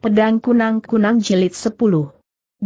Pedang Kunang-Kunang Jilid 10.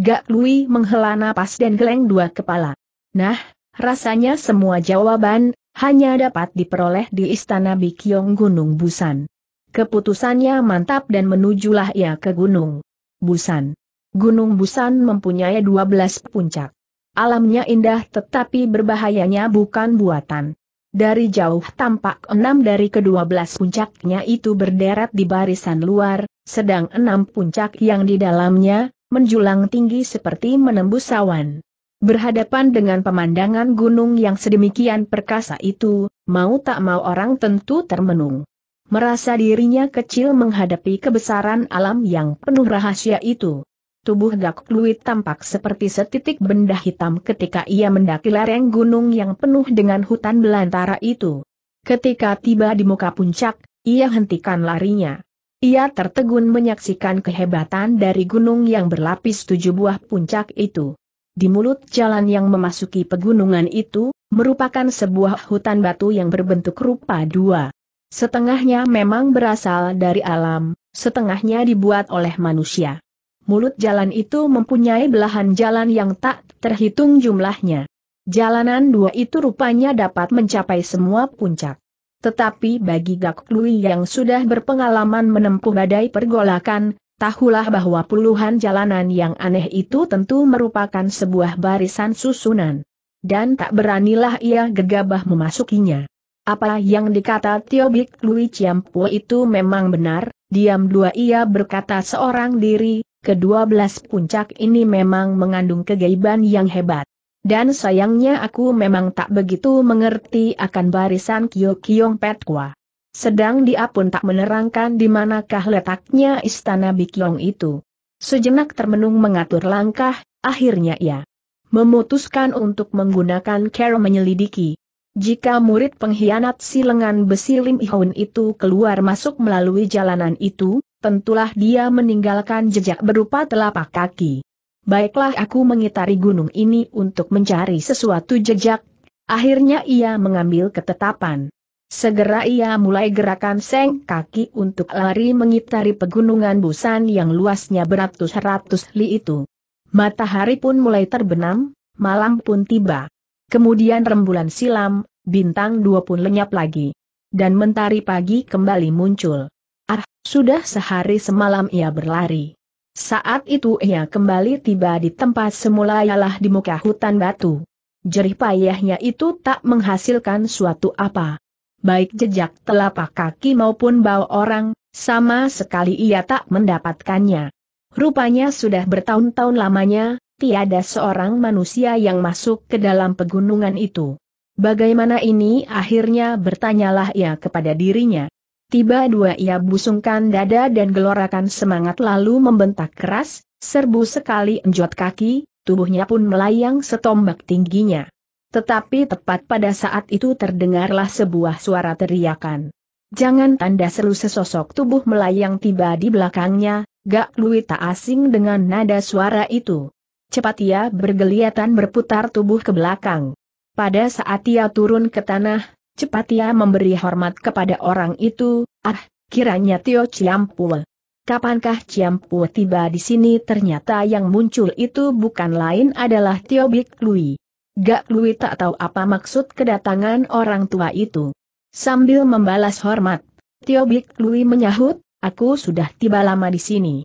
Gak Lui menghela napas dan geleng dua kepala. Nah, rasanya semua jawaban, hanya dapat diperoleh di Istana Bikyong Gunung Busan. Keputusannya mantap dan menujulah ia ke Gunung Busan. Gunung Busan mempunyai 12 puncak. Alamnya indah tetapi berbahayanya bukan buatan. Dari jauh tampak enam dari kedua belas puncaknya itu berderet di barisan luar, sedang enam puncak yang di dalamnya, menjulang tinggi seperti menembus awan. Berhadapan dengan pemandangan gunung yang sedemikian perkasa itu, mau tak mau orang tentu termenung. Merasa dirinya kecil menghadapi kebesaran alam yang penuh rahasia itu. Tubuh Gak Pluit tampak seperti setitik benda hitam ketika ia mendaki lereng gunung yang penuh dengan hutan belantara itu. Ketika tiba di muka puncak, ia hentikan larinya. Ia tertegun menyaksikan kehebatan dari gunung yang berlapis tujuh buah puncak itu. Di mulut jalan yang memasuki pegunungan itu, merupakan sebuah hutan batu yang berbentuk rupa dua. Setengahnya memang berasal dari alam, setengahnya dibuat oleh manusia. Mulut jalan itu mempunyai belahan jalan yang tak terhitung jumlahnya. Jalanan dua itu rupanya dapat mencapai semua puncak. Tetapi bagi Gak Lui yang sudah berpengalaman menempuh badai pergolakan, tahulah bahwa puluhan jalanan yang aneh itu tentu merupakan sebuah barisan susunan. Dan tak beranilah ia gegabah memasukinya. Apa yang dikata Tio Bik Lui Ciampu itu memang benar, diam dua ia berkata seorang diri, kedua belas puncak ini memang mengandung kegaiban yang hebat. Dan sayangnya aku memang tak begitu mengerti akan barisan Kyo Pet Petkwa. Sedang dia pun tak menerangkan di manakah letaknya istana Bikyong itu. Sejenak termenung mengatur langkah, akhirnya ia memutuskan untuk menggunakan cara menyelidiki. Jika murid pengkhianat si lengan besi Lim Ihoon itu keluar masuk melalui jalanan itu, tentulah dia meninggalkan jejak berupa telapak kaki baiklah aku mengitari gunung ini untuk mencari sesuatu jejak. Akhirnya ia mengambil ketetapan. Segera ia mulai gerakan seng kaki untuk lari mengitari pegunungan Busan yang luasnya beratus-ratus li itu. Matahari pun mulai terbenam, malam pun tiba. Kemudian rembulan silam, bintang dua pun lenyap lagi. Dan mentari pagi kembali muncul. Ah, sudah sehari semalam ia berlari. Saat itu ia kembali tiba di tempat semula ialah di muka hutan batu. Jerih payahnya itu tak menghasilkan suatu apa. Baik jejak telapak kaki maupun bau orang, sama sekali ia tak mendapatkannya. Rupanya sudah bertahun-tahun lamanya, tiada seorang manusia yang masuk ke dalam pegunungan itu. Bagaimana ini akhirnya bertanyalah ia kepada dirinya. Tiba dua ia busungkan dada dan gelorakan semangat lalu membentak keras, serbu sekali enjot kaki, tubuhnya pun melayang setombak tingginya. Tetapi tepat pada saat itu terdengarlah sebuah suara teriakan. Jangan tanda seru sesosok tubuh melayang tiba di belakangnya, Gak Lui tak asing dengan nada suara itu. Cepat ia bergeliatan berputar tubuh ke belakang. Pada saat ia turun ke tanah, Cepat ia memberi hormat kepada orang itu, ah, kiranya Tio Ciampu. Kapankah Ciampu tiba di sini ternyata yang muncul itu bukan lain adalah Tio Bik Lui. Gak Lui tak tahu apa maksud kedatangan orang tua itu. Sambil membalas hormat, Tio Bik Lui menyahut, aku sudah tiba lama di sini.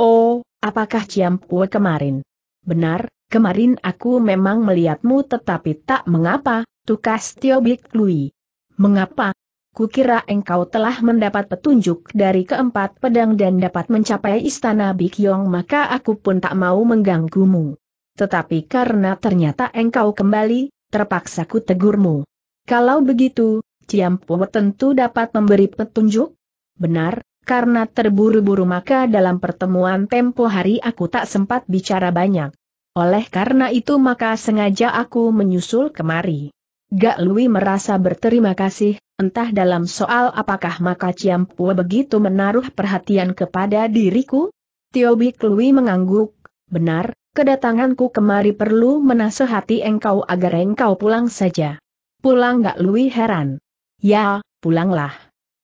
Oh, apakah Ciampu kemarin? Benar, kemarin aku memang melihatmu tetapi tak mengapa, tukas Tio Bik Lui. Mengapa? Kukira engkau telah mendapat petunjuk dari keempat pedang dan dapat mencapai istana Bikyong maka aku pun tak mau mengganggumu. Tetapi karena ternyata engkau kembali, terpaksa ku tegurmu. Kalau begitu, Ciampu tentu dapat memberi petunjuk? Benar, karena terburu-buru maka dalam pertemuan tempo hari aku tak sempat bicara banyak. Oleh karena itu maka sengaja aku menyusul kemari. Gak Lui merasa berterima kasih, entah dalam soal apakah maka Ciam Pua begitu menaruh perhatian kepada diriku? Tio Bik Lui mengangguk, benar, kedatanganku kemari perlu menasehati engkau agar engkau pulang saja. Pulang Gak Lui heran. Ya, pulanglah.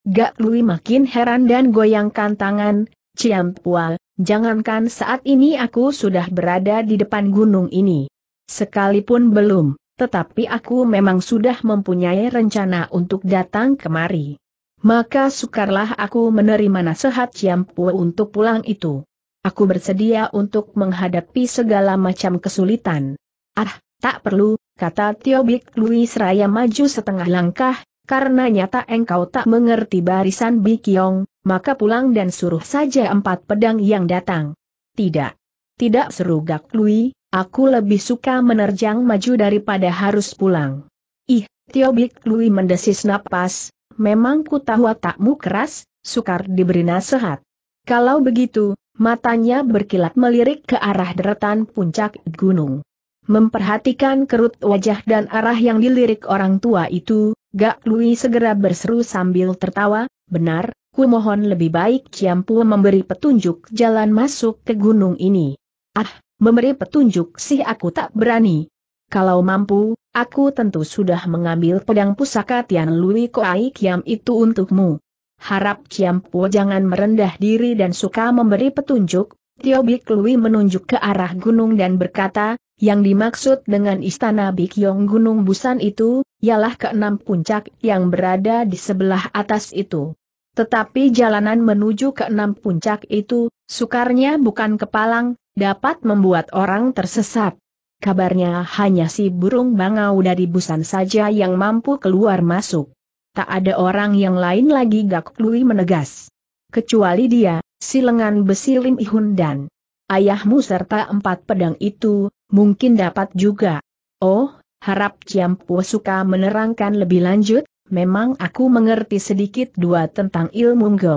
Gak Lui makin heran dan goyangkan tangan, Ciam Pua, jangankan saat ini aku sudah berada di depan gunung ini. Sekalipun belum tetapi aku memang sudah mempunyai rencana untuk datang kemari. Maka sukarlah aku menerima nasihat Ciampu untuk pulang itu. Aku bersedia untuk menghadapi segala macam kesulitan. Ah, tak perlu, kata Tiobik Lui seraya maju setengah langkah, karena nyata engkau tak mengerti barisan Bikyong, maka pulang dan suruh saja empat pedang yang datang. Tidak. Tidak seru Gak Louis? Aku lebih suka menerjang maju daripada harus pulang. Ih, Tio Lui mendesis napas, memang ku tahu takmu keras, sukar diberi nasihat. Kalau begitu, matanya berkilat melirik ke arah deretan puncak gunung. Memperhatikan kerut wajah dan arah yang dilirik orang tua itu, Gak Lui segera berseru sambil tertawa, benar, ku mohon lebih baik Ciampu memberi petunjuk jalan masuk ke gunung ini. Ah, memberi petunjuk sih aku tak berani. Kalau mampu, aku tentu sudah mengambil pedang pusaka Tian Lui Koai Kiam itu untukmu. Harap Kiam Pu jangan merendah diri dan suka memberi petunjuk, Tio Bik Lui menunjuk ke arah gunung dan berkata, yang dimaksud dengan istana Bikyong Gunung Busan itu, ialah keenam puncak yang berada di sebelah atas itu. Tetapi jalanan menuju ke enam puncak itu, sukarnya bukan kepalang, dapat membuat orang tersesat. Kabarnya hanya si burung bangau dari busan saja yang mampu keluar masuk. Tak ada orang yang lain lagi Gak Lui menegas. Kecuali dia, si lengan besi Lim Ihun dan ayahmu serta empat pedang itu, mungkin dapat juga. Oh, harap Ciampu suka menerangkan lebih lanjut, memang aku mengerti sedikit dua tentang ilmu Go.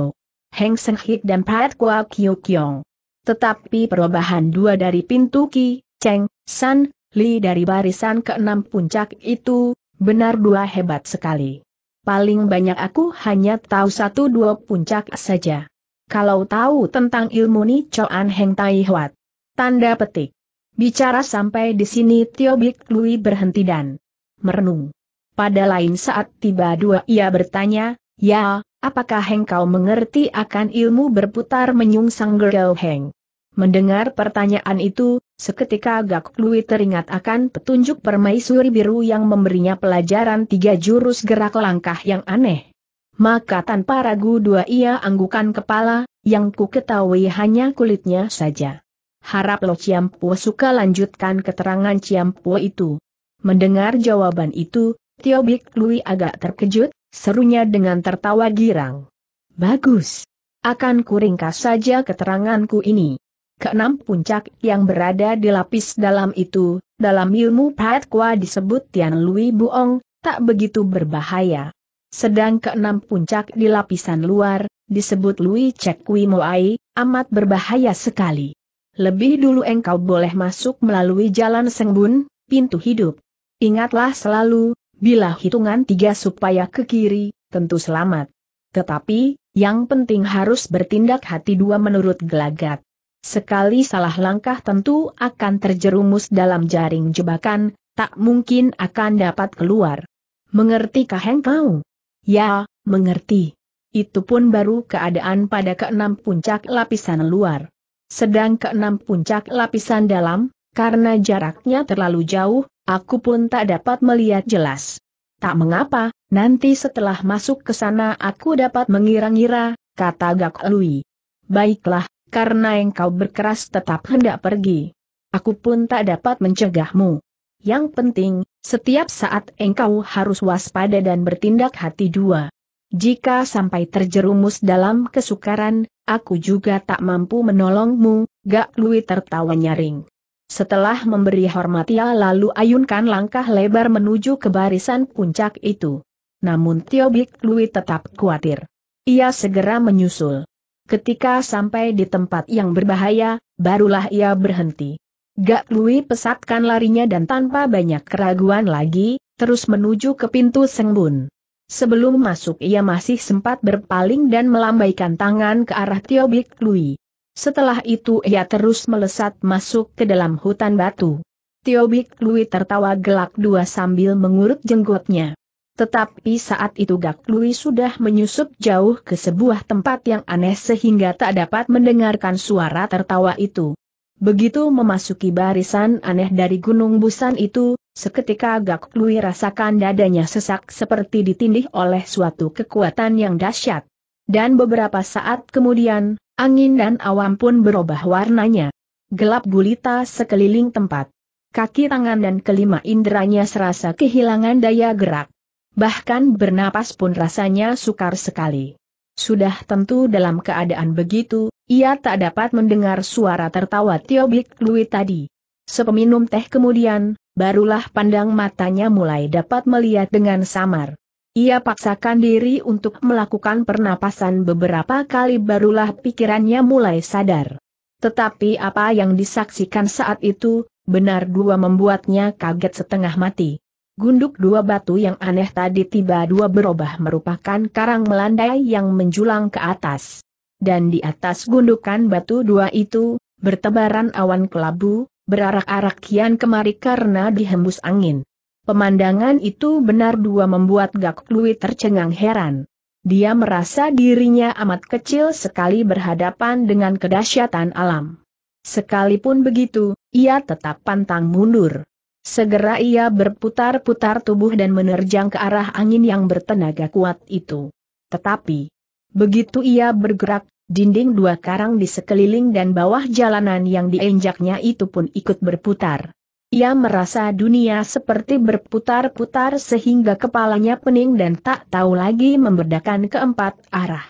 Heng Seng Hik dan Pat Kwa Kyo Kyong. Tetapi perubahan dua dari pintu Ki, Cheng, San, Li dari barisan keenam puncak itu, benar dua hebat sekali. Paling banyak aku hanya tahu satu dua puncak saja. Kalau tahu tentang ilmu ni Choan Heng Tai Huat. Tanda petik. Bicara sampai di sini Tio Bik Lui berhenti dan merenung. Pada lain saat tiba dua ia bertanya, Ya, apakah heng engkau mengerti akan ilmu berputar menyungsang Gergel Heng? Mendengar pertanyaan itu, seketika Gak Lui teringat akan petunjuk permaisuri biru yang memberinya pelajaran tiga jurus gerak langkah yang aneh. Maka tanpa ragu dua ia anggukan kepala, yang ku ketahui hanya kulitnya saja. Harap Lo Ciampu suka lanjutkan keterangan Ciampu itu. Mendengar jawaban itu, Tio Bik Lui agak terkejut, serunya dengan tertawa girang. Bagus. Akan kuringkas saja keteranganku ini. Keenam puncak yang berada di lapis dalam itu, dalam ilmu Kwa disebut Tian Lui Buong, tak begitu berbahaya. Sedang keenam puncak di lapisan luar, disebut Lui Cek Kui Moai, amat berbahaya sekali. Lebih dulu engkau boleh masuk melalui jalan Sengbun, pintu hidup. Ingatlah selalu, Bila hitungan tiga supaya ke kiri, tentu selamat. Tetapi, yang penting harus bertindak hati dua menurut gelagat. Sekali salah langkah tentu akan terjerumus dalam jaring jebakan, tak mungkin akan dapat keluar. Mengertikah engkau? Ya, mengerti. Itu pun baru keadaan pada keenam puncak lapisan luar. Sedang keenam puncak lapisan dalam, karena jaraknya terlalu jauh, Aku pun tak dapat melihat jelas. Tak mengapa, nanti setelah masuk ke sana aku dapat mengira-ngira, kata Gak Lui. Baiklah, karena engkau berkeras tetap hendak pergi. Aku pun tak dapat mencegahmu. Yang penting, setiap saat engkau harus waspada dan bertindak hati dua. Jika sampai terjerumus dalam kesukaran, aku juga tak mampu menolongmu, Gak Lui tertawa nyaring. Setelah memberi hormat ia ya, lalu ayunkan langkah lebar menuju ke barisan puncak itu. Namun Tio Bik Lui tetap khawatir. Ia segera menyusul. Ketika sampai di tempat yang berbahaya, barulah ia berhenti. Gak Lui pesatkan larinya dan tanpa banyak keraguan lagi, terus menuju ke pintu Sengbun. Sebelum masuk ia masih sempat berpaling dan melambaikan tangan ke arah Tio Bik Lui. Setelah itu ia terus melesat masuk ke dalam hutan batu. Tiobik Lui tertawa gelak dua sambil mengurut jenggotnya. Tetapi saat itu Gak Lui sudah menyusup jauh ke sebuah tempat yang aneh sehingga tak dapat mendengarkan suara tertawa itu. Begitu memasuki barisan aneh dari Gunung Busan itu, seketika Gak Lui rasakan dadanya sesak seperti ditindih oleh suatu kekuatan yang dahsyat. Dan beberapa saat kemudian, Angin dan awam pun berubah warnanya. Gelap gulita sekeliling tempat. Kaki tangan dan kelima inderanya serasa kehilangan daya gerak. Bahkan bernapas pun rasanya sukar sekali. Sudah tentu dalam keadaan begitu, ia tak dapat mendengar suara tertawa Tiobik Lui tadi. Sepeminum teh kemudian, barulah pandang matanya mulai dapat melihat dengan samar. Ia paksakan diri untuk melakukan pernapasan beberapa kali barulah pikirannya mulai sadar. Tetapi apa yang disaksikan saat itu, benar dua membuatnya kaget setengah mati. Gunduk dua batu yang aneh tadi tiba dua berubah merupakan karang melandai yang menjulang ke atas. Dan di atas gundukan batu dua itu, bertebaran awan kelabu, berarak-arak kian kemari karena dihembus angin. Pemandangan itu benar dua membuat Gak Lui tercengang heran. Dia merasa dirinya amat kecil sekali berhadapan dengan kedahsyatan alam. Sekalipun begitu, ia tetap pantang mundur. Segera ia berputar-putar tubuh dan menerjang ke arah angin yang bertenaga kuat itu. Tetapi, begitu ia bergerak, dinding dua karang di sekeliling dan bawah jalanan yang dienjaknya itu pun ikut berputar. Ia merasa dunia seperti berputar-putar sehingga kepalanya pening dan tak tahu lagi membedakan keempat arah.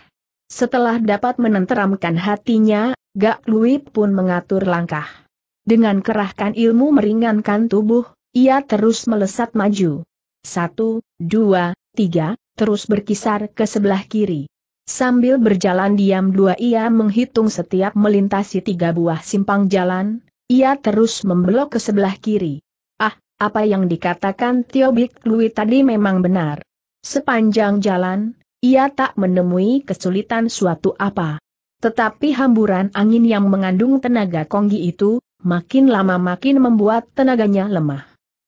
Setelah dapat menenteramkan hatinya, Gak Lui pun mengatur langkah. Dengan kerahkan ilmu meringankan tubuh, ia terus melesat maju. Satu, dua, tiga, terus berkisar ke sebelah kiri. Sambil berjalan diam dua ia menghitung setiap melintasi tiga buah simpang jalan, ia terus membelok ke sebelah kiri. Ah, apa yang dikatakan Tio Bik Lui tadi memang benar. Sepanjang jalan, ia tak menemui kesulitan suatu apa. Tetapi hamburan angin yang mengandung tenaga konggi itu, makin lama makin membuat tenaganya lemah.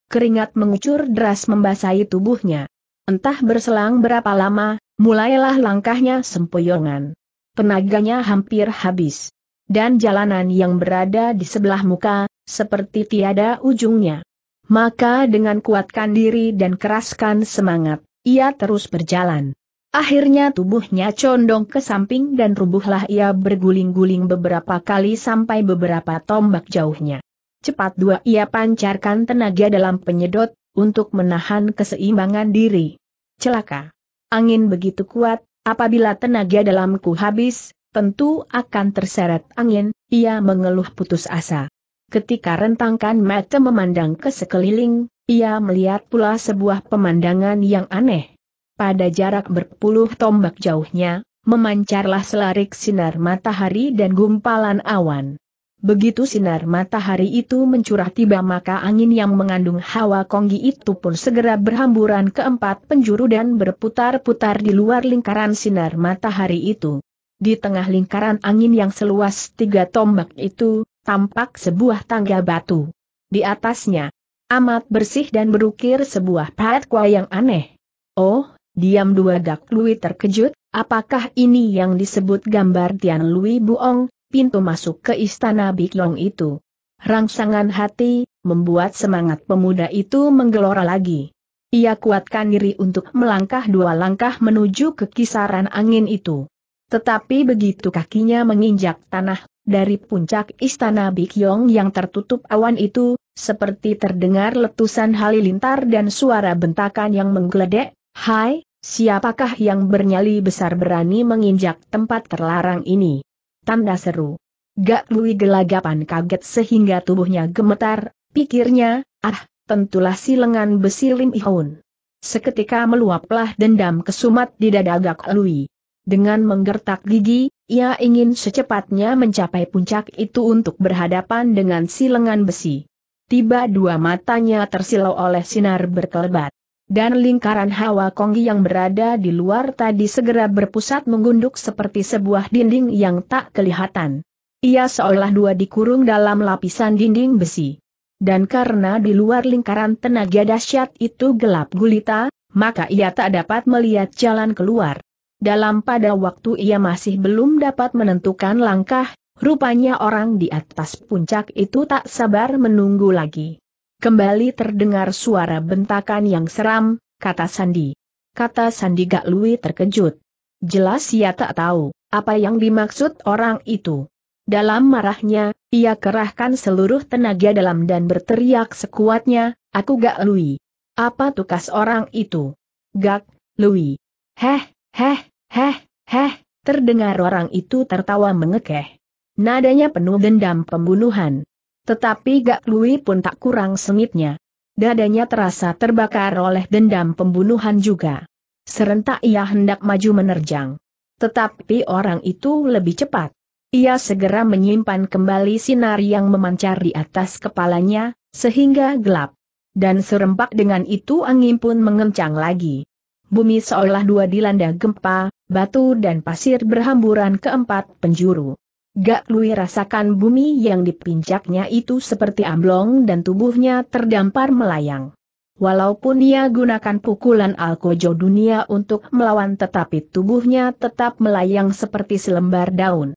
Keringat mengucur deras membasahi tubuhnya. Entah berselang berapa lama, mulailah langkahnya sempoyongan. Tenaganya hampir habis dan jalanan yang berada di sebelah muka, seperti tiada ujungnya. Maka dengan kuatkan diri dan keraskan semangat, ia terus berjalan. Akhirnya tubuhnya condong ke samping dan rubuhlah ia berguling-guling beberapa kali sampai beberapa tombak jauhnya. Cepat dua ia pancarkan tenaga dalam penyedot, untuk menahan keseimbangan diri. Celaka. Angin begitu kuat, apabila tenaga dalamku habis, tentu akan terseret angin, ia mengeluh putus asa. Ketika rentangkan mata memandang ke sekeliling, ia melihat pula sebuah pemandangan yang aneh. Pada jarak berpuluh tombak jauhnya, memancarlah selarik sinar matahari dan gumpalan awan. Begitu sinar matahari itu mencurah tiba maka angin yang mengandung hawa konggi itu pun segera berhamburan ke empat penjuru dan berputar-putar di luar lingkaran sinar matahari itu. Di tengah lingkaran angin yang seluas tiga tombak itu, tampak sebuah tangga batu. Di atasnya, amat bersih dan berukir sebuah patwa yang aneh. Oh, diam dua dak Lui terkejut, apakah ini yang disebut gambar Tian Lui Buong, pintu masuk ke istana Big Long itu. Rangsangan hati, membuat semangat pemuda itu menggelora lagi. Ia kuatkan diri untuk melangkah dua langkah menuju ke kisaran angin itu. Tetapi begitu kakinya menginjak tanah, dari puncak istana Bikyong yang tertutup awan itu, seperti terdengar letusan halilintar dan suara bentakan yang menggeledek, Hai, siapakah yang bernyali besar berani menginjak tempat terlarang ini? Tanda seru. Gak Lui gelagapan kaget sehingga tubuhnya gemetar, pikirnya, ah, tentulah si lengan besi Lim Ihun. Seketika meluaplah dendam kesumat di dada Gak Lui. Dengan menggertak gigi, ia ingin secepatnya mencapai puncak itu untuk berhadapan dengan si lengan besi. Tiba dua matanya tersilau oleh sinar berkelebat. Dan lingkaran hawa kongi yang berada di luar tadi segera berpusat menggunduk seperti sebuah dinding yang tak kelihatan. Ia seolah dua dikurung dalam lapisan dinding besi. Dan karena di luar lingkaran tenaga dahsyat itu gelap gulita, maka ia tak dapat melihat jalan keluar. Dalam pada waktu ia masih belum dapat menentukan langkah, rupanya orang di atas puncak itu tak sabar menunggu lagi. Kembali terdengar suara bentakan yang seram, kata Sandi. Kata Sandi Gak Lui terkejut. Jelas ia tak tahu, apa yang dimaksud orang itu. Dalam marahnya, ia kerahkan seluruh tenaga dalam dan berteriak sekuatnya, aku gak lui. Apa tugas orang itu? Gak, lui. Heh, Heh, heh, heh, terdengar orang itu tertawa mengekeh. Nadanya penuh dendam pembunuhan. Tetapi Gak Lui pun tak kurang sengitnya. Dadanya terasa terbakar oleh dendam pembunuhan juga. Serentak ia hendak maju menerjang. Tetapi orang itu lebih cepat. Ia segera menyimpan kembali sinar yang memancar di atas kepalanya, sehingga gelap. Dan serempak dengan itu angin pun mengencang lagi bumi seolah dua dilanda gempa, batu dan pasir berhamburan ke empat penjuru. Gak Lui rasakan bumi yang dipinjaknya itu seperti amblong dan tubuhnya terdampar melayang. Walaupun ia gunakan pukulan alkojo dunia untuk melawan tetapi tubuhnya tetap melayang seperti selembar daun.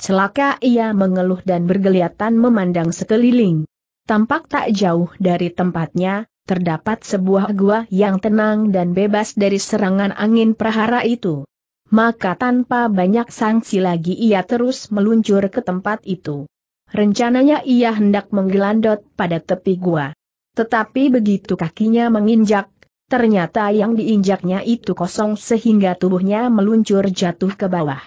Celaka ia mengeluh dan bergeliatan memandang sekeliling. Tampak tak jauh dari tempatnya, terdapat sebuah gua yang tenang dan bebas dari serangan angin prahara itu. Maka tanpa banyak sanksi lagi ia terus meluncur ke tempat itu. Rencananya ia hendak menggelandot pada tepi gua. Tetapi begitu kakinya menginjak, ternyata yang diinjaknya itu kosong sehingga tubuhnya meluncur jatuh ke bawah.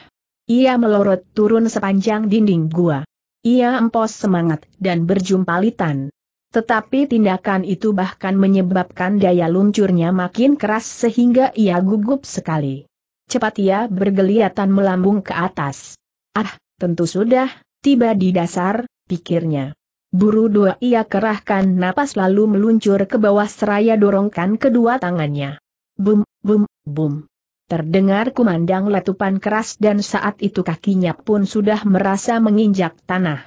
Ia melorot turun sepanjang dinding gua. Ia empos semangat dan berjumpalitan. Tetapi tindakan itu bahkan menyebabkan daya luncurnya makin keras sehingga ia gugup sekali. Cepat ia bergeliatan melambung ke atas. Ah, tentu sudah, tiba di dasar, pikirnya. Buru dua ia kerahkan napas lalu meluncur ke bawah seraya dorongkan kedua tangannya. Bum, bum, bum. Terdengar kumandang letupan keras dan saat itu kakinya pun sudah merasa menginjak tanah.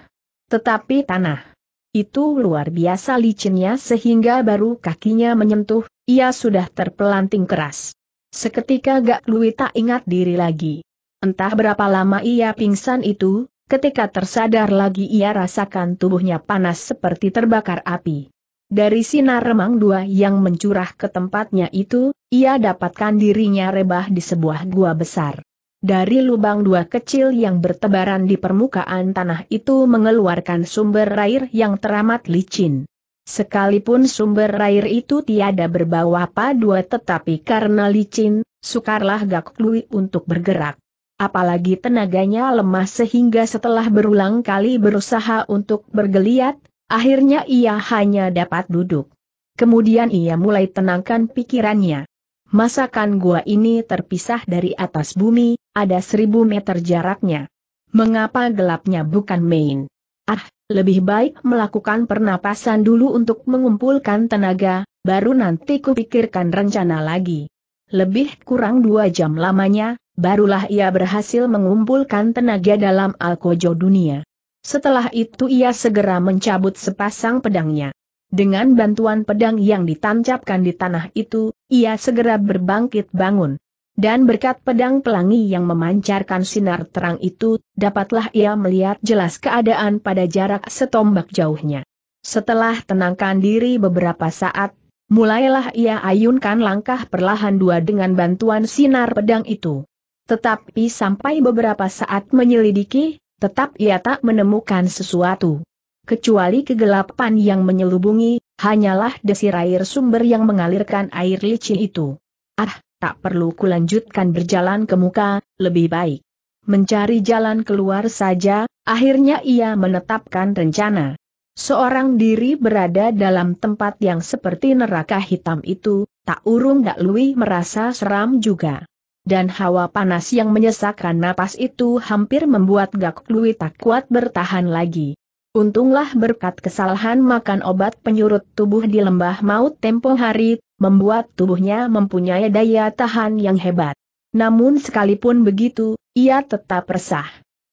Tetapi tanah itu luar biasa licinnya sehingga baru kakinya menyentuh, ia sudah terpelanting keras. Seketika Gak Lui tak ingat diri lagi. Entah berapa lama ia pingsan itu, ketika tersadar lagi ia rasakan tubuhnya panas seperti terbakar api. Dari sinar remang dua yang mencurah ke tempatnya itu, ia dapatkan dirinya rebah di sebuah gua besar. Dari lubang dua kecil yang bertebaran di permukaan tanah itu mengeluarkan sumber air yang teramat licin. Sekalipun sumber air itu tiada berbau apa dua tetapi karena licin, sukarlah Gak Lui untuk bergerak. Apalagi tenaganya lemah sehingga setelah berulang kali berusaha untuk bergeliat, akhirnya ia hanya dapat duduk. Kemudian ia mulai tenangkan pikirannya. Masakan gua ini terpisah dari atas bumi, ada seribu meter jaraknya. Mengapa gelapnya bukan main? Ah, lebih baik melakukan pernapasan dulu untuk mengumpulkan tenaga, baru nanti kupikirkan rencana lagi. Lebih kurang dua jam lamanya, barulah ia berhasil mengumpulkan tenaga dalam alkojo dunia. Setelah itu ia segera mencabut sepasang pedangnya. Dengan bantuan pedang yang ditancapkan di tanah itu, ia segera berbangkit bangun. Dan berkat pedang pelangi yang memancarkan sinar terang itu, dapatlah ia melihat jelas keadaan pada jarak setombak jauhnya. Setelah tenangkan diri beberapa saat, mulailah ia ayunkan langkah perlahan dua dengan bantuan sinar pedang itu. Tetapi sampai beberapa saat menyelidiki, tetap ia tak menemukan sesuatu. Kecuali kegelapan yang menyelubungi, hanyalah desir air sumber yang mengalirkan air licin itu. Ah, tak perlu kulanjutkan berjalan ke muka, lebih baik. Mencari jalan keluar saja, akhirnya ia menetapkan rencana. Seorang diri berada dalam tempat yang seperti neraka hitam itu, tak urung dak lui merasa seram juga. Dan hawa panas yang menyesakkan napas itu hampir membuat Gak Lui tak kuat bertahan lagi. Untunglah berkat kesalahan makan obat penyurut tubuh di lembah maut tempo hari, membuat tubuhnya mempunyai daya tahan yang hebat. Namun sekalipun begitu, ia tetap resah.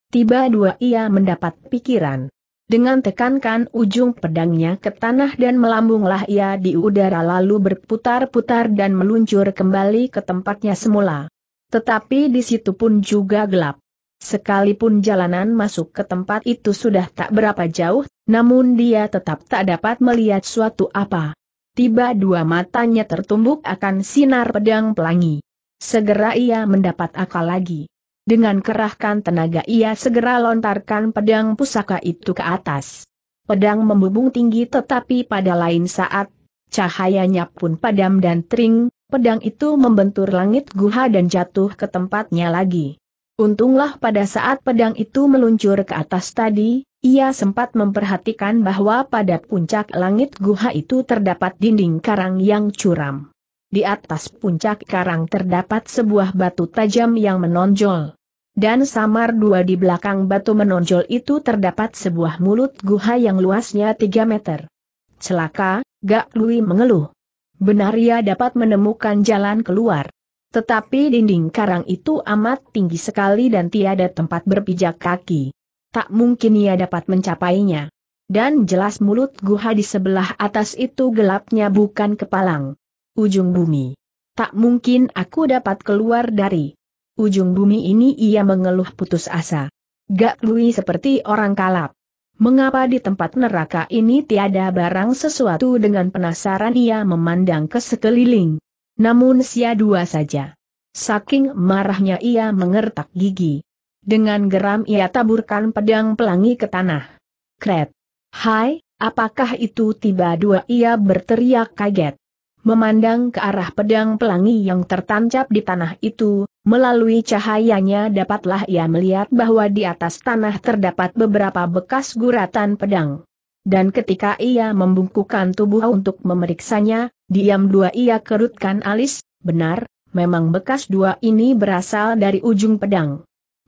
Tiba dua ia mendapat pikiran. Dengan tekankan ujung pedangnya ke tanah dan melambunglah ia di udara lalu berputar-putar dan meluncur kembali ke tempatnya semula. Tetapi di situ pun juga gelap. Sekalipun jalanan masuk ke tempat itu sudah tak berapa jauh, namun dia tetap tak dapat melihat suatu apa tiba dua matanya tertumbuk akan sinar pedang pelangi. Segera ia mendapat akal lagi. Dengan kerahkan tenaga ia segera lontarkan pedang pusaka itu ke atas. Pedang membubung tinggi tetapi pada lain saat, cahayanya pun padam dan tering, pedang itu membentur langit guha dan jatuh ke tempatnya lagi. Untunglah pada saat pedang itu meluncur ke atas tadi, ia sempat memperhatikan bahwa pada puncak langit guha itu terdapat dinding karang yang curam. Di atas puncak karang terdapat sebuah batu tajam yang menonjol. Dan samar dua di belakang batu menonjol itu terdapat sebuah mulut guha yang luasnya 3 meter. Celaka, Gak Lui mengeluh. Benar ia dapat menemukan jalan keluar. Tetapi dinding karang itu amat tinggi sekali dan tiada tempat berpijak kaki tak mungkin ia dapat mencapainya. Dan jelas mulut guha di sebelah atas itu gelapnya bukan kepalang. Ujung bumi. Tak mungkin aku dapat keluar dari ujung bumi ini ia mengeluh putus asa. Gak lui seperti orang kalap. Mengapa di tempat neraka ini tiada barang sesuatu dengan penasaran ia memandang ke sekeliling. Namun sia dua saja. Saking marahnya ia mengertak gigi. Dengan geram ia taburkan pedang pelangi ke tanah. Kret! Hai, apakah itu tiba dua ia berteriak kaget. Memandang ke arah pedang pelangi yang tertancap di tanah itu, melalui cahayanya dapatlah ia melihat bahwa di atas tanah terdapat beberapa bekas guratan pedang. Dan ketika ia membungkukan tubuh untuk memeriksanya, diam dua ia kerutkan alis, benar, memang bekas dua ini berasal dari ujung pedang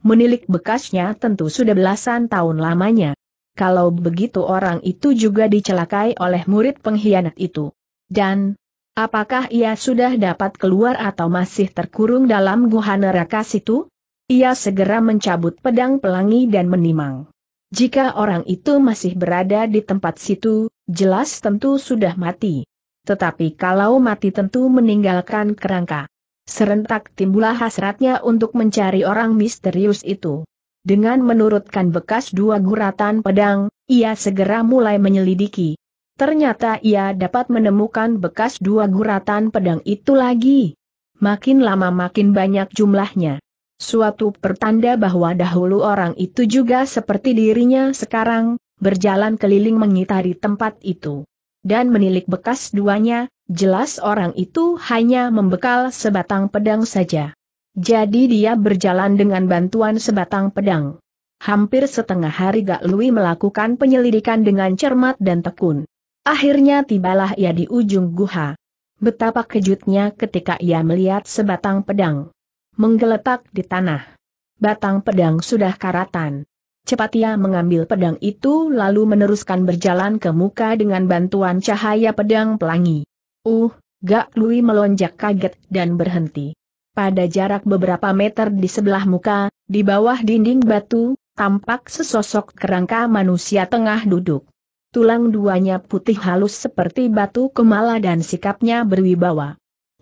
menilik bekasnya tentu sudah belasan tahun lamanya. Kalau begitu orang itu juga dicelakai oleh murid pengkhianat itu. Dan, apakah ia sudah dapat keluar atau masih terkurung dalam guha neraka situ? Ia segera mencabut pedang pelangi dan menimang. Jika orang itu masih berada di tempat situ, jelas tentu sudah mati. Tetapi kalau mati tentu meninggalkan kerangka. Serentak timbullah hasratnya untuk mencari orang misterius itu. Dengan menurutkan bekas dua guratan pedang, ia segera mulai menyelidiki. Ternyata ia dapat menemukan bekas dua guratan pedang itu lagi. Makin lama makin banyak jumlahnya. Suatu pertanda bahwa dahulu orang itu juga seperti dirinya sekarang, berjalan keliling mengitari tempat itu. Dan menilik bekas duanya, Jelas orang itu hanya membekal sebatang pedang saja. Jadi dia berjalan dengan bantuan sebatang pedang. Hampir setengah hari Gak Lui melakukan penyelidikan dengan cermat dan tekun. Akhirnya tibalah ia di ujung guha. Betapa kejutnya ketika ia melihat sebatang pedang. Menggeletak di tanah. Batang pedang sudah karatan. Cepat ia mengambil pedang itu lalu meneruskan berjalan ke muka dengan bantuan cahaya pedang pelangi. Uh, Gak Lui melonjak kaget dan berhenti. Pada jarak beberapa meter di sebelah muka, di bawah dinding batu, tampak sesosok kerangka manusia tengah duduk. Tulang duanya putih halus seperti batu kemala dan sikapnya berwibawa.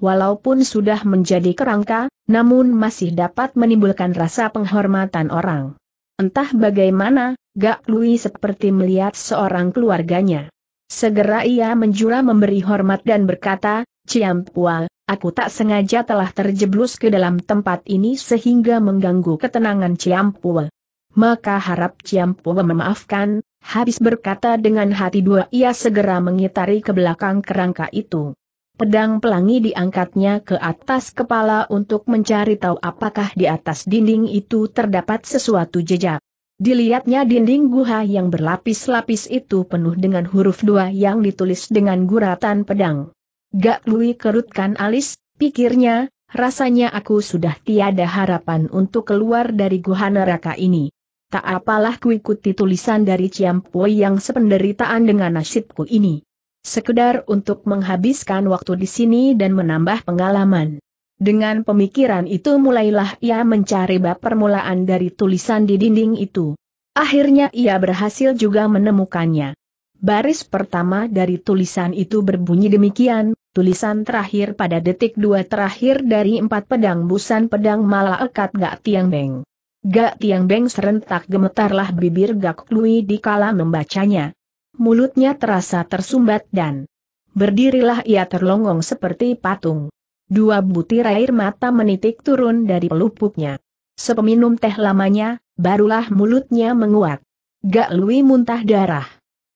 Walaupun sudah menjadi kerangka, namun masih dapat menimbulkan rasa penghormatan orang. Entah bagaimana, Gak Lui seperti melihat seorang keluarganya. Segera ia menjura memberi hormat dan berkata, Ciam Pual, aku tak sengaja telah terjeblus ke dalam tempat ini sehingga mengganggu ketenangan Ciam Pual. Maka harap Ciam Pual memaafkan, habis berkata dengan hati dua ia segera mengitari ke belakang kerangka itu. Pedang pelangi diangkatnya ke atas kepala untuk mencari tahu apakah di atas dinding itu terdapat sesuatu jejak. Dilihatnya dinding guha yang berlapis-lapis itu penuh dengan huruf dua yang ditulis dengan guratan pedang. Gak Lui kerutkan alis, pikirnya, rasanya aku sudah tiada harapan untuk keluar dari guha neraka ini. Tak apalah kuikuti tulisan dari Ciampoi yang sependeritaan dengan nasibku ini. Sekedar untuk menghabiskan waktu di sini dan menambah pengalaman. Dengan pemikiran itu mulailah ia mencari bab permulaan dari tulisan di dinding itu. Akhirnya ia berhasil juga menemukannya. Baris pertama dari tulisan itu berbunyi demikian, tulisan terakhir pada detik dua terakhir dari empat pedang busan pedang malah ekat Gak Tiang Beng. Gak Tiang Beng serentak gemetarlah bibir Gak di kala membacanya. Mulutnya terasa tersumbat dan berdirilah ia terlonggong seperti patung. Dua butir air mata menitik turun dari pelupuknya. Sepeminum teh lamanya, barulah mulutnya menguat. Gak Lui muntah darah.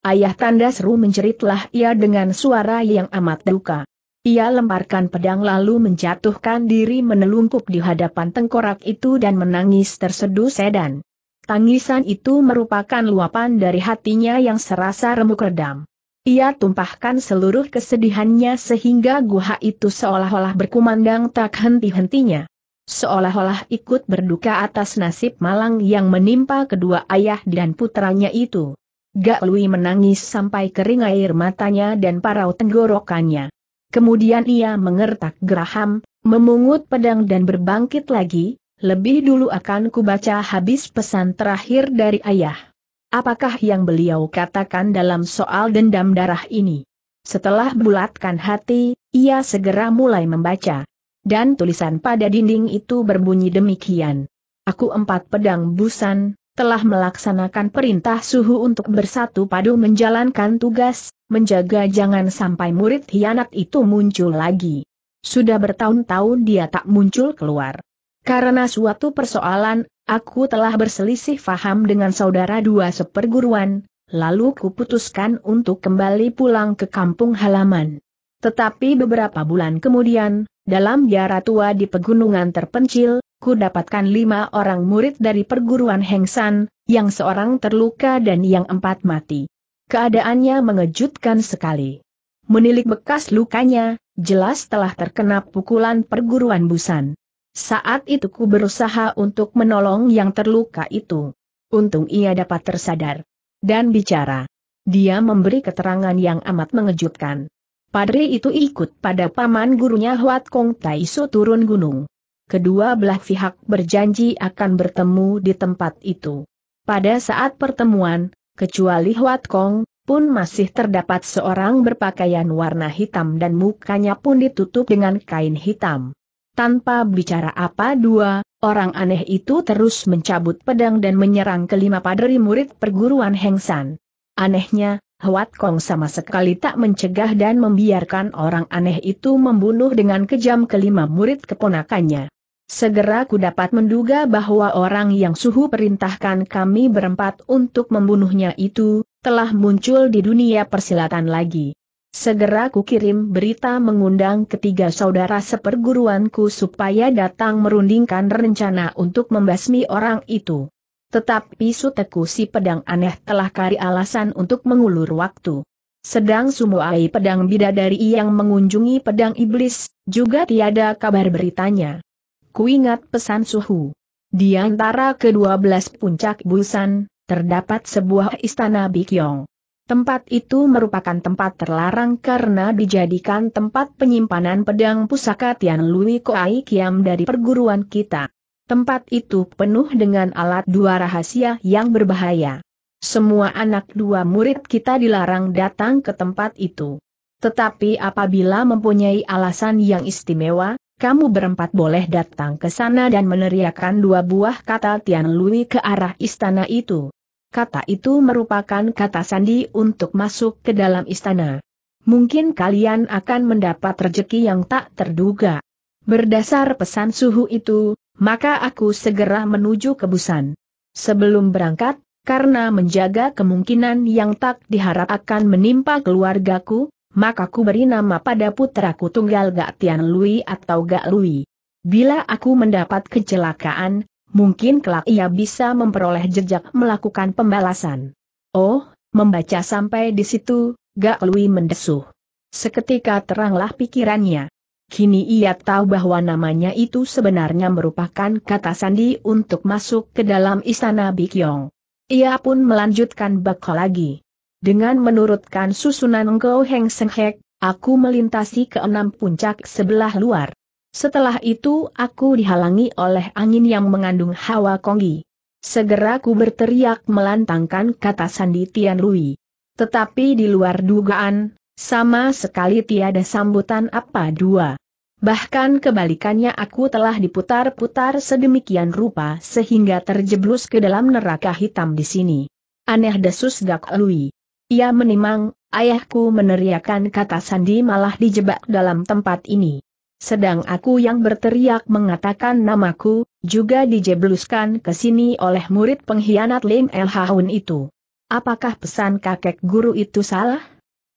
Ayah tanda seru menceritlah ia dengan suara yang amat duka. Ia lemparkan pedang lalu menjatuhkan diri menelungkup di hadapan tengkorak itu dan menangis terseduh sedan. Tangisan itu merupakan luapan dari hatinya yang serasa remuk redam. Ia tumpahkan seluruh kesedihannya sehingga guha itu seolah-olah berkumandang tak henti-hentinya. Seolah-olah ikut berduka atas nasib malang yang menimpa kedua ayah dan putranya itu. Gak Lui menangis sampai kering air matanya dan parau tenggorokannya. Kemudian ia mengertak geraham, memungut pedang dan berbangkit lagi, lebih dulu akan kubaca habis pesan terakhir dari ayah. Apakah yang beliau katakan dalam soal dendam darah ini? Setelah bulatkan hati, ia segera mulai membaca. Dan tulisan pada dinding itu berbunyi demikian. Aku empat pedang busan, telah melaksanakan perintah suhu untuk bersatu padu menjalankan tugas, menjaga jangan sampai murid hianat itu muncul lagi. Sudah bertahun-tahun dia tak muncul keluar. Karena suatu persoalan, aku telah berselisih faham dengan saudara dua seperguruan, lalu kuputuskan untuk kembali pulang ke kampung halaman. Tetapi beberapa bulan kemudian, dalam biara tua di pegunungan terpencil, ku dapatkan lima orang murid dari perguruan Hengsan, yang seorang terluka dan yang empat mati. Keadaannya mengejutkan sekali. Menilik bekas lukanya, jelas telah terkena pukulan perguruan Busan. Saat itu ku berusaha untuk menolong yang terluka itu. Untung ia dapat tersadar. Dan bicara. Dia memberi keterangan yang amat mengejutkan. Padri itu ikut pada paman gurunya Huat Kong Taiso turun gunung. Kedua belah pihak berjanji akan bertemu di tempat itu. Pada saat pertemuan, kecuali Huat Kong, pun masih terdapat seorang berpakaian warna hitam dan mukanya pun ditutup dengan kain hitam. Tanpa bicara apa dua, orang aneh itu terus mencabut pedang dan menyerang kelima padri murid perguruan Hengsan. Anehnya, Huat Kong sama sekali tak mencegah dan membiarkan orang aneh itu membunuh dengan kejam kelima murid keponakannya. Segera ku dapat menduga bahwa orang yang suhu perintahkan kami berempat untuk membunuhnya itu, telah muncul di dunia persilatan lagi. Segera kukirim berita mengundang ketiga saudara seperguruanku supaya datang merundingkan rencana untuk membasmi orang itu. Tetapi suteku si pedang aneh telah kari alasan untuk mengulur waktu. Sedang sumuai pedang bidadari yang mengunjungi pedang iblis, juga tiada kabar beritanya. Kuingat pesan suhu. Di antara kedua belas puncak busan, terdapat sebuah istana Bikyong. Tempat itu merupakan tempat terlarang karena dijadikan tempat penyimpanan pedang pusaka Tian Lui Koai Kiam dari perguruan kita. Tempat itu penuh dengan alat dua rahasia yang berbahaya. Semua anak dua murid kita dilarang datang ke tempat itu. Tetapi apabila mempunyai alasan yang istimewa, kamu berempat boleh datang ke sana dan meneriakkan dua buah kata Tian Lui ke arah istana itu. Kata itu merupakan kata sandi untuk masuk ke dalam istana. Mungkin kalian akan mendapat rejeki yang tak terduga. Berdasar pesan suhu itu, maka aku segera menuju ke Busan. Sebelum berangkat, karena menjaga kemungkinan yang tak diharap akan menimpa keluargaku, maka ku beri nama pada putraku tunggal Gak Tian Lui atau Gak Lui. Bila aku mendapat kecelakaan, mungkin kelak ia bisa memperoleh jejak melakukan pembalasan. Oh, membaca sampai di situ, Gak Lui mendesuh. Seketika teranglah pikirannya. Kini ia tahu bahwa namanya itu sebenarnya merupakan kata sandi untuk masuk ke dalam istana Bikyong. Ia pun melanjutkan bakal lagi. Dengan menurutkan susunan Go Heng Seng aku melintasi ke enam puncak sebelah luar. Setelah itu aku dihalangi oleh angin yang mengandung hawa konggi. Segera ku berteriak melantangkan kata Sandi Tian Lui. Tetapi di luar dugaan, sama sekali tiada sambutan apa dua. Bahkan kebalikannya aku telah diputar-putar sedemikian rupa sehingga terjeblos ke dalam neraka hitam di sini. Aneh desus Gak Lui. Ia menimang, ayahku meneriakan kata Sandi malah dijebak dalam tempat ini. Sedang aku yang berteriak mengatakan namaku, juga dijebluskan ke sini oleh murid pengkhianat Lim El Haun itu. Apakah pesan kakek guru itu salah?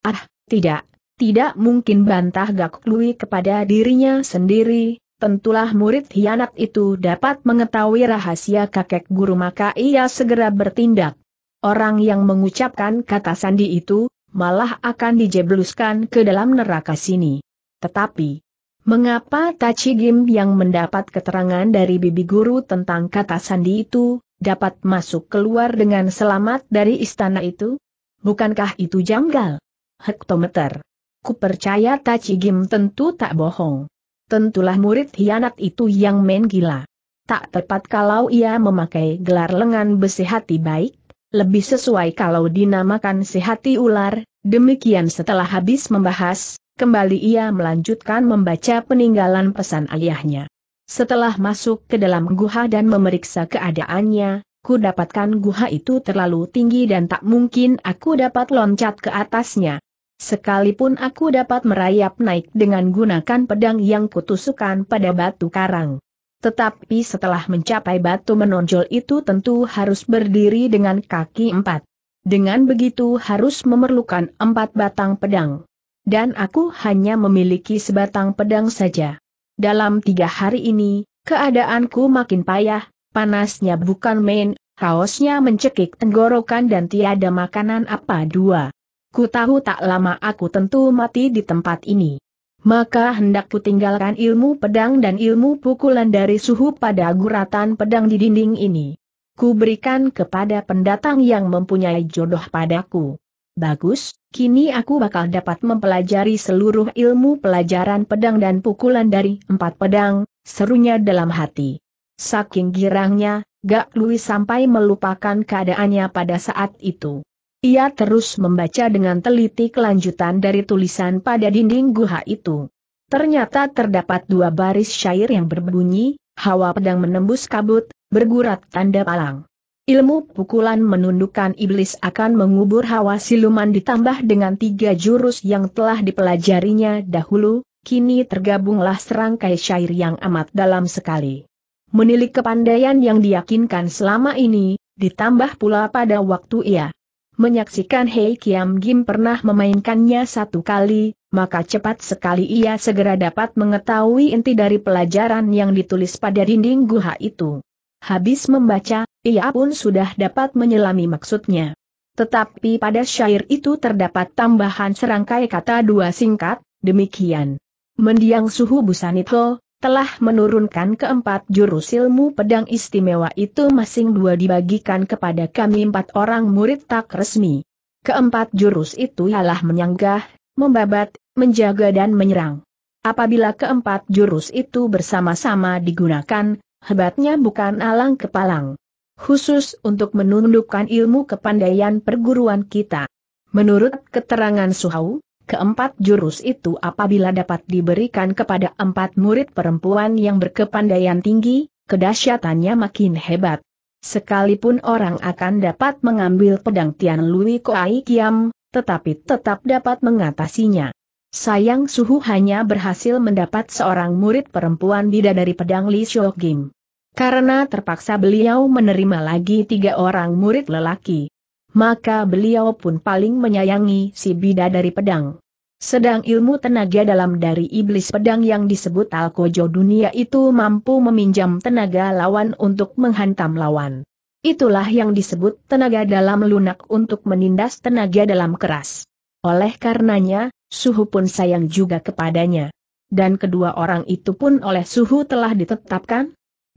Ah, tidak. Tidak mungkin bantah Gak Lui kepada dirinya sendiri, tentulah murid hianat itu dapat mengetahui rahasia kakek guru maka ia segera bertindak. Orang yang mengucapkan kata sandi itu, malah akan dijebluskan ke dalam neraka sini. Tetapi, Mengapa Tachi Gim yang mendapat keterangan dari bibi guru tentang kata sandi itu, dapat masuk keluar dengan selamat dari istana itu? Bukankah itu janggal? Hektometer. Kupercaya Tachi Gim tentu tak bohong. Tentulah murid hianat itu yang main gila. Tak tepat kalau ia memakai gelar lengan besi hati baik, lebih sesuai kalau dinamakan sehati ular, demikian setelah habis membahas, Kembali ia melanjutkan membaca peninggalan pesan ayahnya. Setelah masuk ke dalam guha dan memeriksa keadaannya, ku dapatkan guha itu terlalu tinggi dan tak mungkin aku dapat loncat ke atasnya. Sekalipun aku dapat merayap naik dengan gunakan pedang yang kutusukan pada batu karang. Tetapi setelah mencapai batu menonjol itu tentu harus berdiri dengan kaki empat. Dengan begitu harus memerlukan empat batang pedang. Dan aku hanya memiliki sebatang pedang saja. Dalam tiga hari ini, keadaanku makin payah, panasnya bukan main, hausnya mencekik tenggorokan dan tiada makanan apa dua. Ku tahu tak lama aku tentu mati di tempat ini. Maka hendak ku tinggalkan ilmu pedang dan ilmu pukulan dari suhu pada guratan pedang di dinding ini. Ku berikan kepada pendatang yang mempunyai jodoh padaku. Bagus, kini aku bakal dapat mempelajari seluruh ilmu pelajaran pedang dan pukulan dari empat pedang, serunya dalam hati. Saking girangnya, Gak Louis sampai melupakan keadaannya pada saat itu. Ia terus membaca dengan teliti kelanjutan dari tulisan pada dinding guha itu. Ternyata terdapat dua baris syair yang berbunyi, hawa pedang menembus kabut, bergurat tanda palang. Ilmu pukulan menundukkan iblis akan mengubur hawa siluman ditambah dengan tiga jurus yang telah dipelajarinya dahulu, kini tergabunglah serangkai syair yang amat dalam sekali. Menilik kepandaian yang diyakinkan selama ini, ditambah pula pada waktu ia menyaksikan Hei Kiam Gim pernah memainkannya satu kali, maka cepat sekali ia segera dapat mengetahui inti dari pelajaran yang ditulis pada dinding guha itu. Habis membaca, ia pun sudah dapat menyelami maksudnya. Tetapi pada syair itu terdapat tambahan serangkai kata dua singkat, demikian. Mendiang suhu Busanito, telah menurunkan keempat jurus ilmu pedang istimewa itu masing dua dibagikan kepada kami empat orang murid tak resmi. Keempat jurus itu ialah menyanggah, membabat, menjaga dan menyerang. Apabila keempat jurus itu bersama-sama digunakan, hebatnya bukan alang kepalang khusus untuk menundukkan ilmu kepandaian perguruan kita. Menurut keterangan Suhau, keempat jurus itu apabila dapat diberikan kepada empat murid perempuan yang berkepandaian tinggi, kedahsyatannya makin hebat. Sekalipun orang akan dapat mengambil pedang Tian Lui Koai Kiam, tetapi tetap dapat mengatasinya. Sayang Suhu hanya berhasil mendapat seorang murid perempuan bidadari pedang Li Shogim. Karena terpaksa beliau menerima lagi tiga orang murid lelaki. Maka beliau pun paling menyayangi si bida dari pedang. Sedang ilmu tenaga dalam dari iblis pedang yang disebut Alkojo dunia itu mampu meminjam tenaga lawan untuk menghantam lawan. Itulah yang disebut tenaga dalam lunak untuk menindas tenaga dalam keras. Oleh karenanya, Suhu pun sayang juga kepadanya. Dan kedua orang itu pun oleh Suhu telah ditetapkan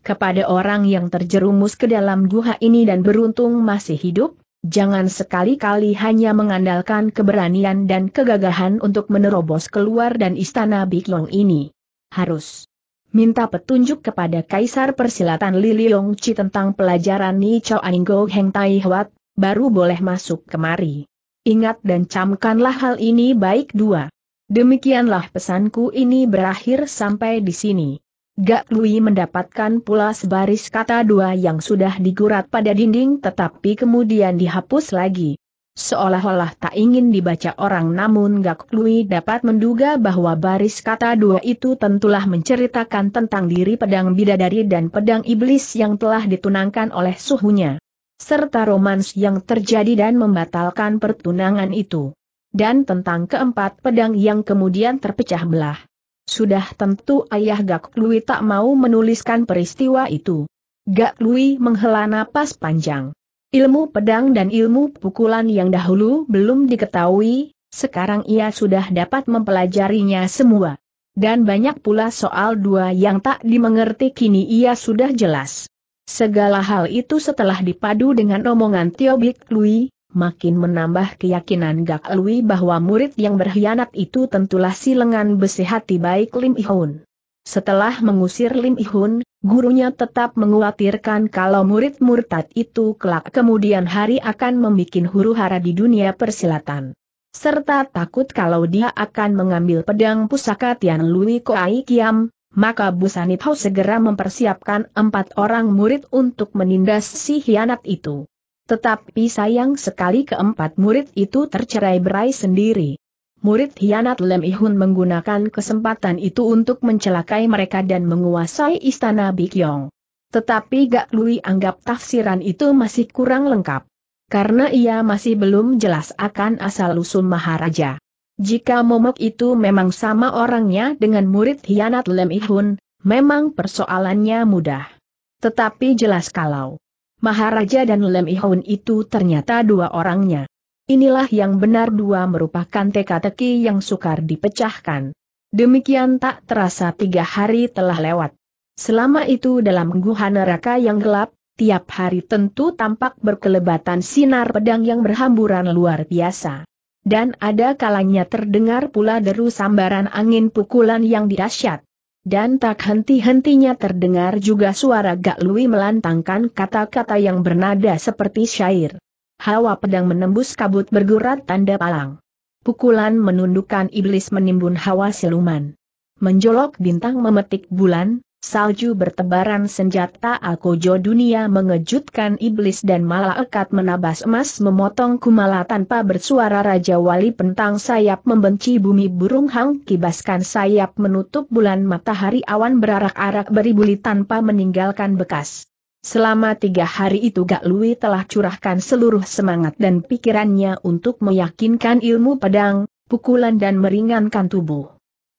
kepada orang yang terjerumus ke dalam guha ini dan beruntung masih hidup, jangan sekali-kali hanya mengandalkan keberanian dan kegagahan untuk menerobos keluar dan istana Long ini. Harus minta petunjuk kepada Kaisar Persilatan Liliong Chi tentang pelajaran Ni Chao, Go Heng Tai Huat, baru boleh masuk kemari. Ingat dan camkanlah hal ini baik dua. Demikianlah pesanku ini berakhir sampai di sini. Gak Lui mendapatkan pula sebaris kata dua yang sudah digurat pada dinding tetapi kemudian dihapus lagi. Seolah-olah tak ingin dibaca orang namun Gak Lui dapat menduga bahwa baris kata dua itu tentulah menceritakan tentang diri pedang bidadari dan pedang iblis yang telah ditunangkan oleh suhunya. Serta romans yang terjadi dan membatalkan pertunangan itu. Dan tentang keempat pedang yang kemudian terpecah belah. Sudah tentu ayah Gak Lui tak mau menuliskan peristiwa itu. Gak Lui menghela napas panjang. Ilmu pedang dan ilmu pukulan yang dahulu belum diketahui, sekarang ia sudah dapat mempelajarinya semua. Dan banyak pula soal dua yang tak dimengerti kini ia sudah jelas. Segala hal itu setelah dipadu dengan omongan Tio Bik Lui, makin menambah keyakinan Gak Lui bahwa murid yang berkhianat itu tentulah si lengan besi hati baik Lim Ihun. Setelah mengusir Lim Ihun, gurunya tetap mengkhawatirkan kalau murid murtad itu kelak kemudian hari akan membuat huru hara di dunia persilatan. Serta takut kalau dia akan mengambil pedang pusaka Tian Lui Koai Kiam, maka Busanit Hao segera mempersiapkan empat orang murid untuk menindas si hianat itu. Tetapi sayang sekali keempat murid itu tercerai berai sendiri. Murid hianat Lem Ihun menggunakan kesempatan itu untuk mencelakai mereka dan menguasai istana Bikyong. Tetapi Gak Lui anggap tafsiran itu masih kurang lengkap. Karena ia masih belum jelas akan asal-usul Maharaja. Jika momok itu memang sama orangnya dengan murid hianat Lem Ihun, memang persoalannya mudah. Tetapi jelas kalau Maharaja dan Lem Ihun itu ternyata dua orangnya. Inilah yang benar dua merupakan teka-teki yang sukar dipecahkan. Demikian tak terasa tiga hari telah lewat. Selama itu dalam guha neraka yang gelap, tiap hari tentu tampak berkelebatan sinar pedang yang berhamburan luar biasa. Dan ada kalanya terdengar pula deru sambaran angin pukulan yang dahsyat dan tak henti-hentinya terdengar juga suara Gak Lui melantangkan kata-kata yang bernada seperti syair. Hawa pedang menembus kabut bergurat tanda palang. Pukulan menundukkan iblis menimbun hawa siluman. Menjolok bintang memetik bulan, Salju bertebaran senjata Akojo dunia mengejutkan iblis dan malaikat menabas emas memotong kumala tanpa bersuara Raja Wali pentang sayap membenci bumi burung hang kibaskan sayap menutup bulan matahari awan berarak-arak beribuli tanpa meninggalkan bekas. Selama tiga hari itu Gak Lui telah curahkan seluruh semangat dan pikirannya untuk meyakinkan ilmu pedang, pukulan dan meringankan tubuh.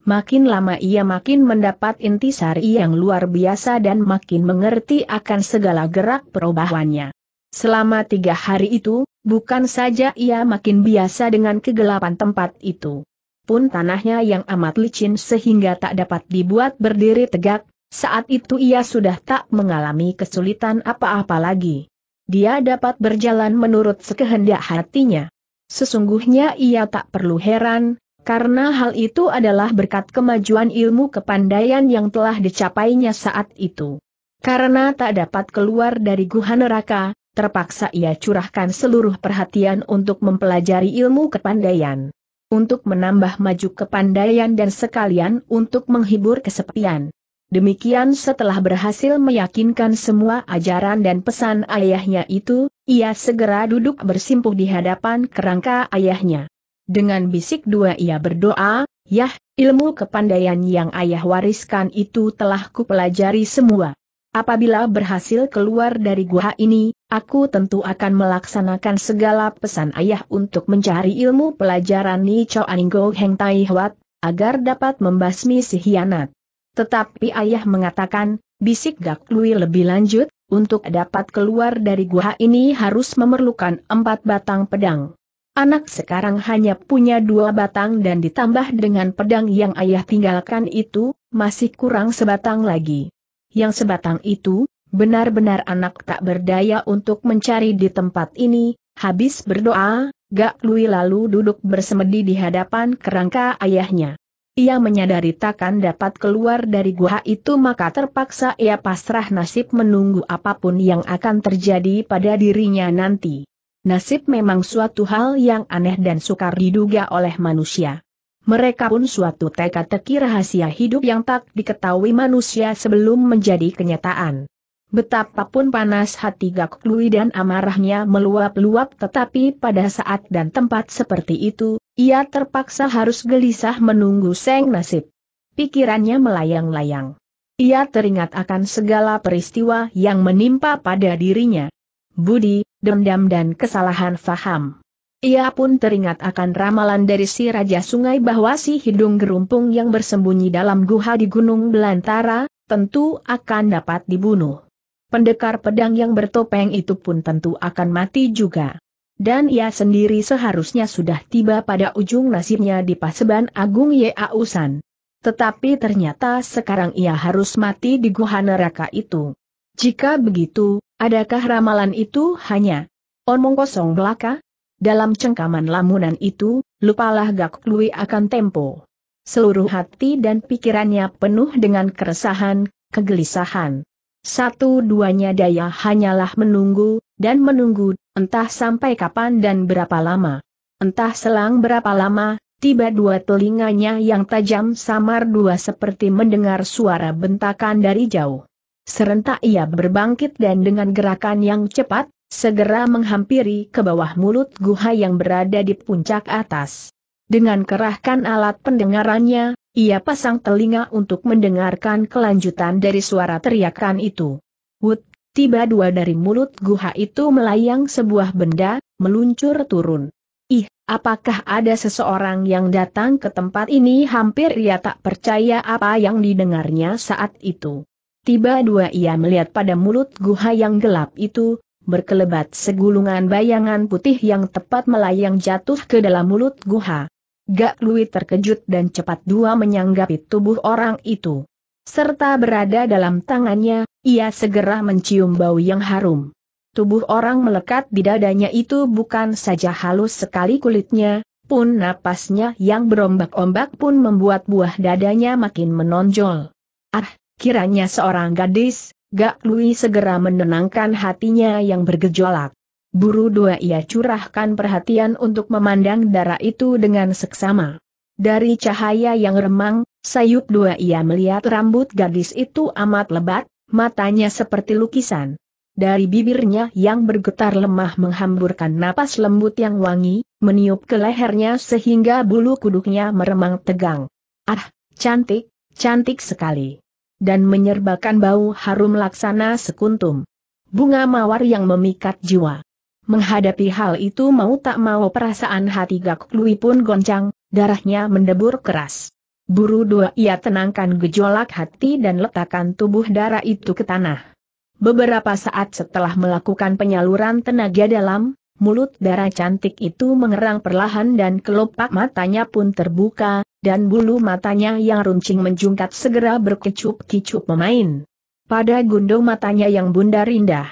Makin lama ia makin mendapat intisari yang luar biasa dan makin mengerti akan segala gerak perubahannya. Selama tiga hari itu, bukan saja ia makin biasa dengan kegelapan tempat itu. Pun tanahnya yang amat licin sehingga tak dapat dibuat berdiri tegak, saat itu ia sudah tak mengalami kesulitan apa-apa lagi. Dia dapat berjalan menurut sekehendak hatinya. Sesungguhnya ia tak perlu heran, karena hal itu adalah berkat kemajuan ilmu kepandaian yang telah dicapainya saat itu. Karena tak dapat keluar dari guha neraka, terpaksa ia curahkan seluruh perhatian untuk mempelajari ilmu kepandaian. Untuk menambah maju kepandaian dan sekalian untuk menghibur kesepian. Demikian setelah berhasil meyakinkan semua ajaran dan pesan ayahnya itu, ia segera duduk bersimpuh di hadapan kerangka ayahnya. Dengan bisik dua ia berdoa, Yah, ilmu kepandaian yang ayah wariskan itu telah kupelajari semua. Apabila berhasil keluar dari gua ini, aku tentu akan melaksanakan segala pesan ayah untuk mencari ilmu pelajaran Ni Cho Aninggo Heng Tai Huat, agar dapat membasmi si hianat. Tetapi ayah mengatakan, bisik Gak Lui lebih lanjut, untuk dapat keluar dari gua ini harus memerlukan empat batang pedang. Anak sekarang hanya punya dua batang dan ditambah dengan pedang yang ayah tinggalkan itu, masih kurang sebatang lagi. Yang sebatang itu, benar-benar anak tak berdaya untuk mencari di tempat ini, habis berdoa, Gak Lui lalu duduk bersemedi di hadapan kerangka ayahnya. Ia menyadari takkan dapat keluar dari gua itu maka terpaksa ia pasrah nasib menunggu apapun yang akan terjadi pada dirinya nanti. Nasib memang suatu hal yang aneh dan sukar diduga oleh manusia. Mereka pun suatu teka-teki rahasia hidup yang tak diketahui manusia sebelum menjadi kenyataan. Betapapun panas hati Gak Klui dan amarahnya meluap-luap tetapi pada saat dan tempat seperti itu, ia terpaksa harus gelisah menunggu seng nasib. Pikirannya melayang-layang. Ia teringat akan segala peristiwa yang menimpa pada dirinya. Budi, dendam dan kesalahan faham. Ia pun teringat akan ramalan dari si Raja Sungai bahwa si hidung gerumpung yang bersembunyi dalam guha di Gunung Belantara, tentu akan dapat dibunuh. Pendekar pedang yang bertopeng itu pun tentu akan mati juga. Dan ia sendiri seharusnya sudah tiba pada ujung nasibnya di Paseban Agung Yeausan. Tetapi ternyata sekarang ia harus mati di guha neraka itu. Jika begitu, Adakah ramalan itu hanya omong kosong belaka? Dalam cengkaman lamunan itu, lupalah Gak Lui akan tempo. Seluruh hati dan pikirannya penuh dengan keresahan, kegelisahan. Satu-duanya daya hanyalah menunggu, dan menunggu, entah sampai kapan dan berapa lama. Entah selang berapa lama, tiba dua telinganya yang tajam samar dua seperti mendengar suara bentakan dari jauh. Serentak ia berbangkit dan dengan gerakan yang cepat, segera menghampiri ke bawah mulut guha yang berada di puncak atas. Dengan kerahkan alat pendengarannya, ia pasang telinga untuk mendengarkan kelanjutan dari suara teriakan itu. Wut, tiba dua dari mulut guha itu melayang sebuah benda, meluncur turun. Ih, apakah ada seseorang yang datang ke tempat ini hampir ia tak percaya apa yang didengarnya saat itu tiba-dua ia melihat pada mulut guha yang gelap itu, berkelebat segulungan bayangan putih yang tepat melayang jatuh ke dalam mulut guha. Gak Lui terkejut dan cepat dua menyanggapi tubuh orang itu. Serta berada dalam tangannya, ia segera mencium bau yang harum. Tubuh orang melekat di dadanya itu bukan saja halus sekali kulitnya, pun napasnya yang berombak-ombak pun membuat buah dadanya makin menonjol. Ah, Kiranya seorang gadis, Gak Lui segera menenangkan hatinya yang bergejolak. Buru dua ia curahkan perhatian untuk memandang darah itu dengan seksama. Dari cahaya yang remang, sayup dua ia melihat rambut gadis itu amat lebat, matanya seperti lukisan. Dari bibirnya yang bergetar lemah menghamburkan napas lembut yang wangi, meniup ke lehernya sehingga bulu kuduknya meremang tegang. Ah, cantik, cantik sekali dan menyerbakan bau harum laksana sekuntum. Bunga mawar yang memikat jiwa. Menghadapi hal itu mau tak mau perasaan hati Gak pun goncang, darahnya mendebur keras. Buru dua ia tenangkan gejolak hati dan letakkan tubuh darah itu ke tanah. Beberapa saat setelah melakukan penyaluran tenaga dalam, mulut darah cantik itu mengerang perlahan dan kelopak matanya pun terbuka, dan bulu matanya yang runcing menjungkat segera berkecup-kecup memain. Pada gundung matanya yang bundar indah.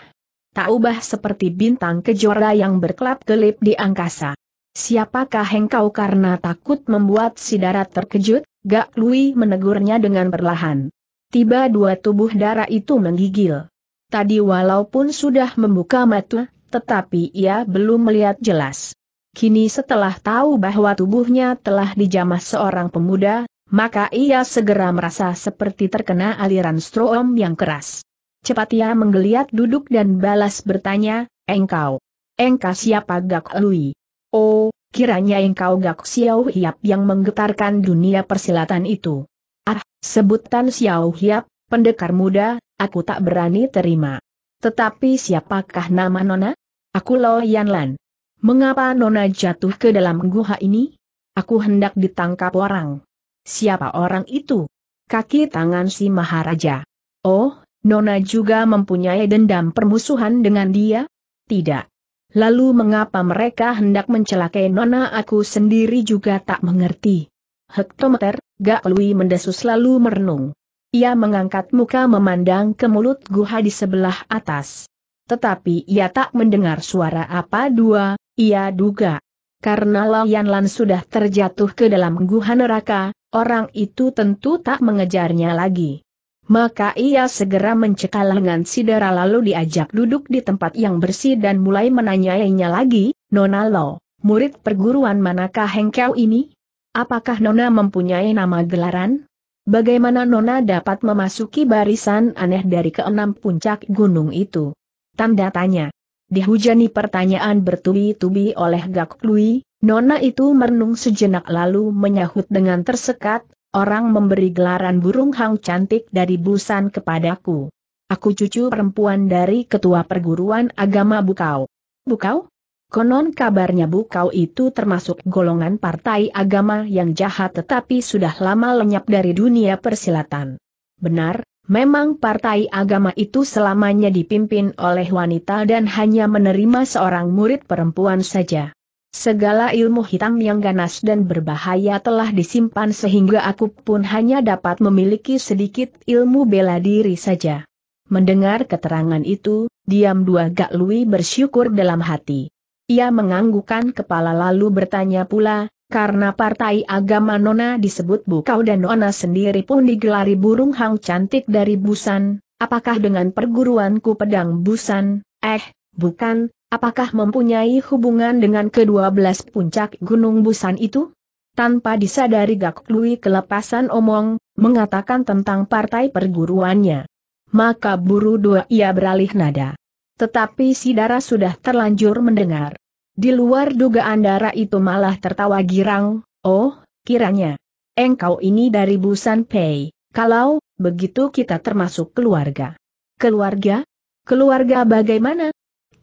Tak ubah seperti bintang kejora yang berkelap-kelip di angkasa. Siapakah engkau karena takut membuat si darat terkejut? Gak Lui menegurnya dengan perlahan. Tiba dua tubuh darah itu menggigil. Tadi walaupun sudah membuka mata, tetapi ia belum melihat jelas. Kini setelah tahu bahwa tubuhnya telah dijamah seorang pemuda, maka ia segera merasa seperti terkena aliran stroom yang keras. Cepat ia menggeliat duduk dan balas bertanya, Engkau, engkau siapa Gak Lui? Oh, kiranya engkau Gak Xiao Hiap yang menggetarkan dunia persilatan itu. Ah, sebutan Xiao Hiap, pendekar muda, aku tak berani terima. Tetapi siapakah nama Nona? Aku Lo Lan. Mengapa Nona jatuh ke dalam guha ini? Aku hendak ditangkap orang. Siapa orang itu? Kaki tangan si Maharaja. Oh, Nona juga mempunyai dendam permusuhan dengan dia? Tidak. Lalu mengapa mereka hendak mencelakai Nona aku sendiri juga tak mengerti. Hektometer, Gak Lui mendesus lalu merenung. Ia mengangkat muka memandang ke mulut guha di sebelah atas tetapi ia tak mendengar suara apa dua, ia duga. Karena Lian Lan sudah terjatuh ke dalam guha neraka, orang itu tentu tak mengejarnya lagi. Maka ia segera mencekal lengan Sidara lalu diajak duduk di tempat yang bersih dan mulai menanyainya lagi, Nona Lo, murid perguruan manakah Hengkau ini? Apakah Nona mempunyai nama gelaran? Bagaimana Nona dapat memasuki barisan aneh dari keenam puncak gunung itu? Tanda tanya. Dihujani pertanyaan bertubi-tubi oleh Gak Lui, Nona itu merenung sejenak lalu menyahut dengan tersekat, orang memberi gelaran burung hang cantik dari Busan kepadaku. Aku cucu perempuan dari ketua perguruan agama Bukau. Bukau? Konon kabarnya Bukau itu termasuk golongan partai agama yang jahat tetapi sudah lama lenyap dari dunia persilatan. Benar, Memang partai agama itu selamanya dipimpin oleh wanita dan hanya menerima seorang murid perempuan saja. Segala ilmu hitam yang ganas dan berbahaya telah disimpan sehingga aku pun hanya dapat memiliki sedikit ilmu bela diri saja. Mendengar keterangan itu, diam dua Gak Lui bersyukur dalam hati. Ia menganggukkan kepala lalu bertanya pula, karena partai agama Nona disebut Bukau dan Nona sendiri pun digelari burung hang cantik dari Busan, apakah dengan perguruanku pedang Busan, eh, bukan, apakah mempunyai hubungan dengan kedua belas puncak gunung Busan itu? Tanpa disadari Gak Lui kelepasan omong, mengatakan tentang partai perguruannya. Maka buru dua ia beralih nada. Tetapi si darah sudah terlanjur mendengar. Di luar dugaan darah itu malah tertawa girang, oh, kiranya. Engkau ini dari Busan Pei, kalau, begitu kita termasuk keluarga. Keluarga? Keluarga bagaimana?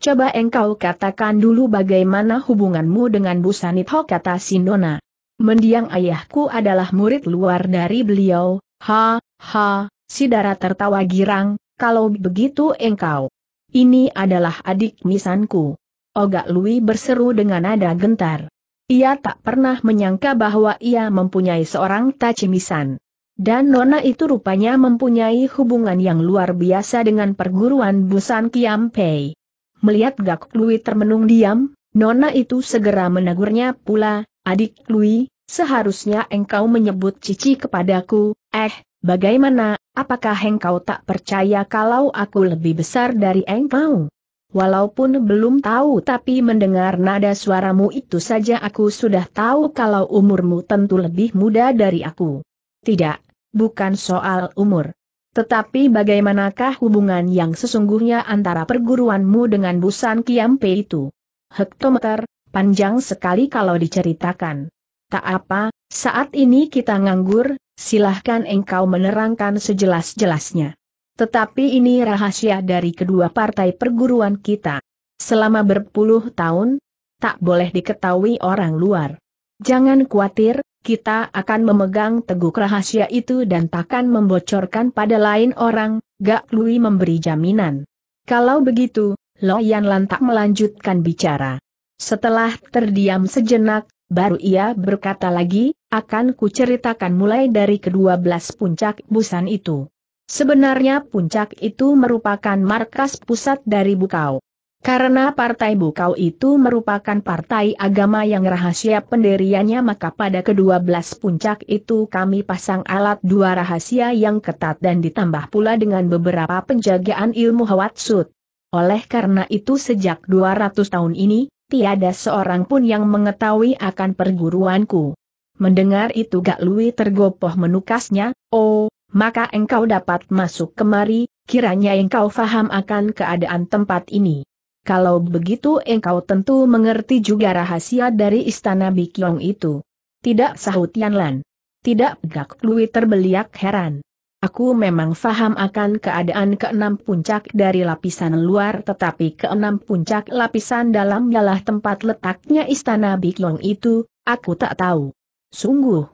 Coba engkau katakan dulu bagaimana hubunganmu dengan Busan Ho kata Sinona. Mendiang ayahku adalah murid luar dari beliau, ha, ha, si darah tertawa girang, kalau begitu engkau. Ini adalah adik misanku. Ogak Lui berseru dengan nada gentar. Ia tak pernah menyangka bahwa ia mempunyai seorang tacimisan. Dan Nona itu rupanya mempunyai hubungan yang luar biasa dengan perguruan Busan Kiampei. Melihat Gak Lui termenung diam, Nona itu segera menegurnya pula, adik Lui, seharusnya engkau menyebut cici kepadaku, eh, bagaimana, apakah engkau tak percaya kalau aku lebih besar dari engkau? Walaupun belum tahu tapi mendengar nada suaramu itu saja aku sudah tahu kalau umurmu tentu lebih muda dari aku. Tidak, bukan soal umur. Tetapi bagaimanakah hubungan yang sesungguhnya antara perguruanmu dengan Busan Kiampe itu? Hektometer, panjang sekali kalau diceritakan. Tak apa, saat ini kita nganggur, silahkan engkau menerangkan sejelas-jelasnya. Tetapi ini rahasia dari kedua partai perguruan kita. Selama berpuluh tahun, tak boleh diketahui orang luar. Jangan khawatir, kita akan memegang teguh rahasia itu dan takkan membocorkan pada lain orang, Gak Lui memberi jaminan. Kalau begitu, Loyan lantak melanjutkan bicara. Setelah terdiam sejenak, baru ia berkata lagi, akan kuceritakan mulai dari kedua belas puncak busan itu. Sebenarnya puncak itu merupakan markas pusat dari Bukau. Karena partai Bukau itu merupakan partai agama yang rahasia pendiriannya maka pada kedua belas puncak itu kami pasang alat dua rahasia yang ketat dan ditambah pula dengan beberapa penjagaan ilmu Hawatsut. Oleh karena itu sejak 200 tahun ini, tiada seorang pun yang mengetahui akan perguruanku. Mendengar itu Gak Lui tergopoh menukasnya, oh, maka engkau dapat masuk kemari, kiranya engkau faham akan keadaan tempat ini. Kalau begitu engkau tentu mengerti juga rahasia dari istana Bikyong itu. Tidak sahut Yanlan. Tidak Gak Lui terbeliak heran. Aku memang faham akan keadaan keenam puncak dari lapisan luar tetapi keenam puncak lapisan dalam ialah tempat letaknya istana Bikyong itu, aku tak tahu. Sungguh,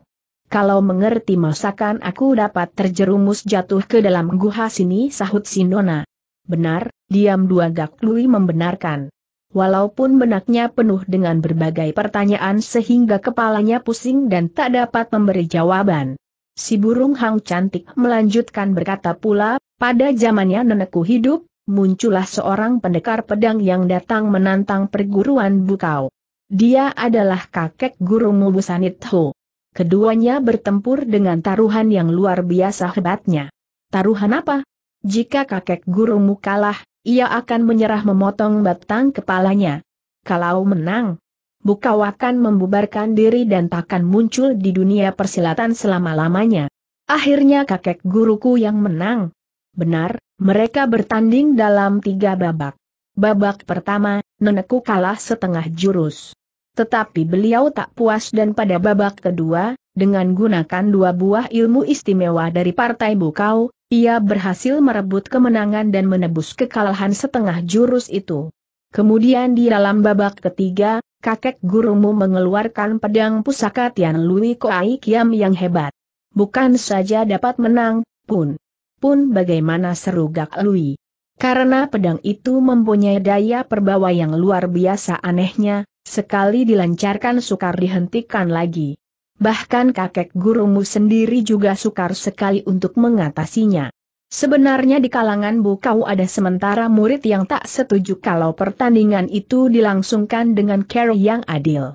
kalau mengerti masakan aku dapat terjerumus jatuh ke dalam guha sini sahut Sinona. Benar, diam dua gak Lui membenarkan. Walaupun benaknya penuh dengan berbagai pertanyaan sehingga kepalanya pusing dan tak dapat memberi jawaban. Si burung hang cantik melanjutkan berkata pula, pada zamannya nenekku hidup, muncullah seorang pendekar pedang yang datang menantang perguruan Bukau. Dia adalah kakek gurumu Busanit Ho. Keduanya bertempur dengan taruhan yang luar biasa hebatnya. Taruhan apa? Jika kakek gurumu kalah, ia akan menyerah memotong batang kepalanya. Kalau menang, Bukau akan membubarkan diri dan takkan muncul di dunia persilatan selama-lamanya. Akhirnya kakek guruku yang menang. Benar, mereka bertanding dalam tiga babak. Babak pertama, nenekku kalah setengah jurus. Tetapi beliau tak puas dan pada babak kedua, dengan gunakan dua buah ilmu istimewa dari Partai Bukau, ia berhasil merebut kemenangan dan menebus kekalahan setengah jurus itu. Kemudian di dalam babak ketiga, kakek gurumu mengeluarkan pedang pusaka Tian Lui Koai Kiam yang hebat. Bukan saja dapat menang, pun. Pun bagaimana seru Gak Lui. Karena pedang itu mempunyai daya perbawa yang luar biasa anehnya, Sekali dilancarkan sukar dihentikan lagi. Bahkan kakek gurumu sendiri juga sukar sekali untuk mengatasinya. Sebenarnya di kalangan Bukau ada sementara murid yang tak setuju kalau pertandingan itu dilangsungkan dengan cara yang adil.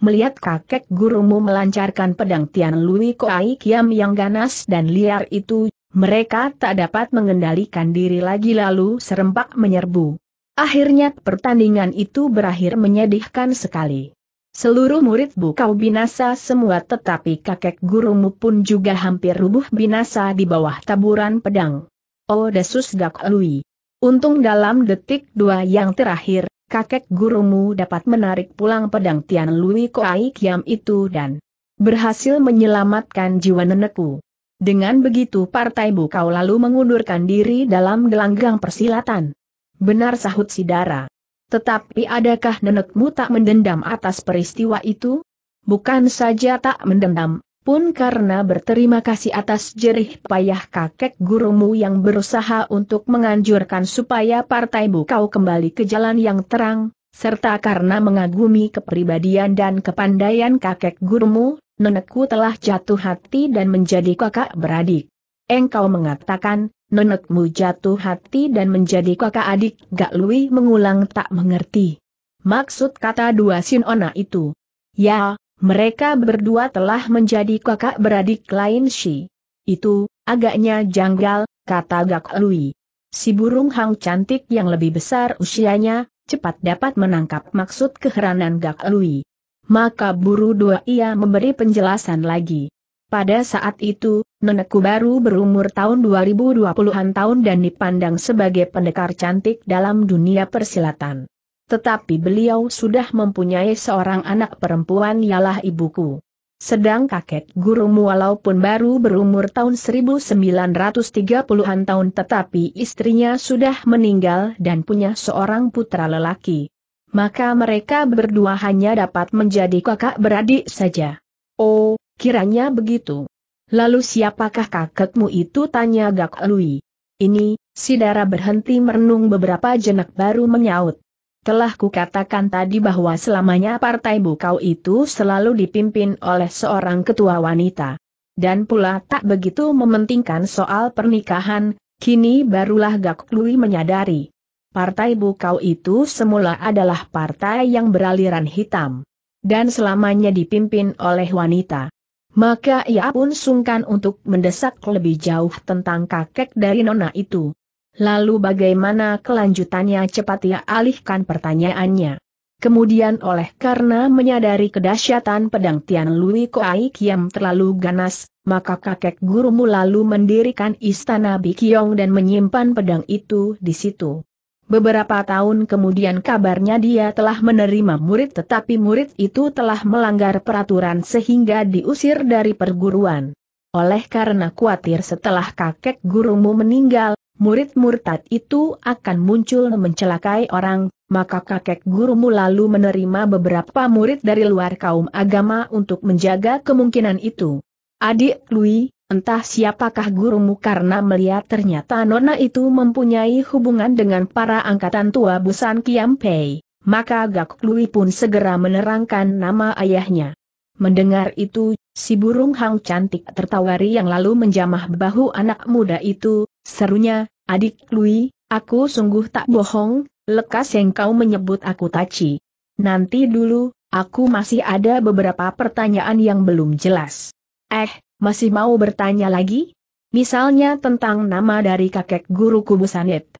Melihat kakek gurumu melancarkan pedang Tian Lui Koai Kiam yang ganas dan liar itu, mereka tak dapat mengendalikan diri lagi lalu serempak menyerbu. Akhirnya pertandingan itu berakhir menyedihkan sekali. Seluruh murid bukau binasa semua tetapi kakek gurumu pun juga hampir rubuh binasa di bawah taburan pedang. Oh desus gak lui. Untung dalam detik dua yang terakhir, kakek gurumu dapat menarik pulang pedang Tian Lui Koai Kiam itu dan berhasil menyelamatkan jiwa nenekku. Dengan begitu partai bukau lalu mengundurkan diri dalam gelanggang persilatan. Benar sahut Sidara. Tetapi adakah nenekmu tak mendendam atas peristiwa itu? Bukan saja tak mendendam, pun karena berterima kasih atas jerih payah kakek gurumu yang berusaha untuk menganjurkan supaya partai bukau kembali ke jalan yang terang, serta karena mengagumi kepribadian dan kepandaian kakek gurumu, nenekku telah jatuh hati dan menjadi kakak beradik. Engkau mengatakan, nenekmu jatuh hati dan menjadi kakak adik, Gak Lui mengulang tak mengerti. Maksud kata dua Sinona itu. Ya, mereka berdua telah menjadi kakak beradik lain si. Itu, agaknya janggal, kata Gak Lui. Si burung hang cantik yang lebih besar usianya, cepat dapat menangkap maksud keheranan Gak Lui. Maka buru dua ia memberi penjelasan lagi. Pada saat itu, Nenekku baru berumur tahun 2020-an tahun dan dipandang sebagai pendekar cantik dalam dunia persilatan. Tetapi beliau sudah mempunyai seorang anak perempuan ialah ibuku. Sedang kakek gurumu walaupun baru berumur tahun 1930-an tahun tetapi istrinya sudah meninggal dan punya seorang putra lelaki. Maka mereka berdua hanya dapat menjadi kakak beradik saja. Oh, kiranya begitu. Lalu siapakah kakekmu itu tanya Gak Lui. Ini, si darah berhenti merenung beberapa jenak baru menyaut. Telah kukatakan tadi bahwa selamanya partai Bukau itu selalu dipimpin oleh seorang ketua wanita. Dan pula tak begitu mementingkan soal pernikahan, kini barulah Gak Lui menyadari. Partai Bukau itu semula adalah partai yang beraliran hitam. Dan selamanya dipimpin oleh wanita. Maka ia pun sungkan untuk mendesak lebih jauh tentang kakek dari nona itu. Lalu bagaimana kelanjutannya cepat ia alihkan pertanyaannya. Kemudian oleh karena menyadari kedahsyatan pedang Tian Lui Koai Kiam terlalu ganas, maka kakek gurumu lalu mendirikan istana Bikyong dan menyimpan pedang itu di situ. Beberapa tahun kemudian kabarnya dia telah menerima murid tetapi murid itu telah melanggar peraturan sehingga diusir dari perguruan. Oleh karena khawatir setelah kakek gurumu meninggal, murid murtad itu akan muncul mencelakai orang, maka kakek gurumu lalu menerima beberapa murid dari luar kaum agama untuk menjaga kemungkinan itu. Adik Louis. Entah siapakah gurumu karena melihat ternyata Nona itu mempunyai hubungan dengan para angkatan tua Busan Kiam maka Gak Lui pun segera menerangkan nama ayahnya. Mendengar itu, si burung hang cantik tertawa yang lalu menjamah bahu anak muda itu, serunya, adik Lui, aku sungguh tak bohong, lekas yang kau menyebut aku Taci. Nanti dulu, aku masih ada beberapa pertanyaan yang belum jelas. Eh, masih mau bertanya lagi? Misalnya tentang nama dari kakek guru Kubusanit.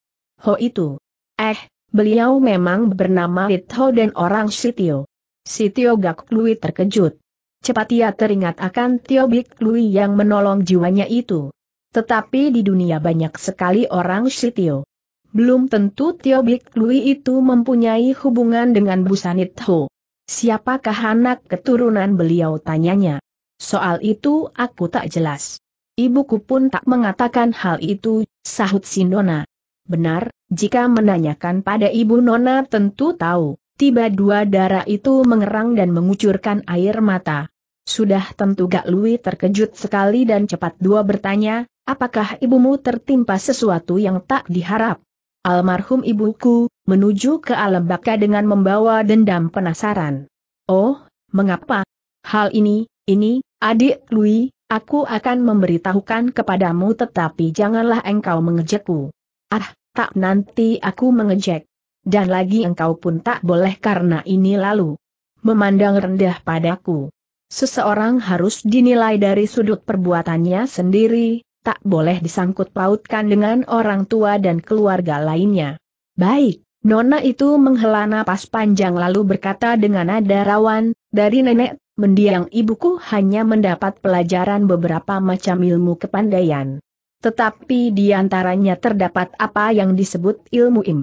Ho itu. Eh, beliau memang bernama Ho dan orang Sitio. Sitio Gak Lui terkejut. Cepat ia teringat akan Tio Bik Lui yang menolong jiwanya itu. Tetapi di dunia banyak sekali orang Sitio. Belum tentu Tio Bik Lui itu mempunyai hubungan dengan Busanit Ho. Siapakah anak keturunan beliau tanyanya? Soal itu aku tak jelas. Ibuku pun tak mengatakan hal itu, sahut si Nona. Benar, jika menanyakan pada ibu Nona tentu tahu, tiba dua darah itu mengerang dan mengucurkan air mata. Sudah tentu Gak Lui terkejut sekali dan cepat dua bertanya, apakah ibumu tertimpa sesuatu yang tak diharap? Almarhum ibuku, menuju ke alam baka dengan membawa dendam penasaran. Oh, mengapa? Hal ini, ini, adik Lui, aku akan memberitahukan kepadamu tetapi janganlah engkau mengejekku. Ah, tak nanti aku mengejek. Dan lagi engkau pun tak boleh karena ini lalu. Memandang rendah padaku. Seseorang harus dinilai dari sudut perbuatannya sendiri, tak boleh disangkut pautkan dengan orang tua dan keluarga lainnya. Baik, Nona itu menghela napas panjang lalu berkata dengan nada rawan, dari nenek mendiang ibuku hanya mendapat pelajaran beberapa macam ilmu kepandaian. Tetapi di antaranya terdapat apa yang disebut ilmu im.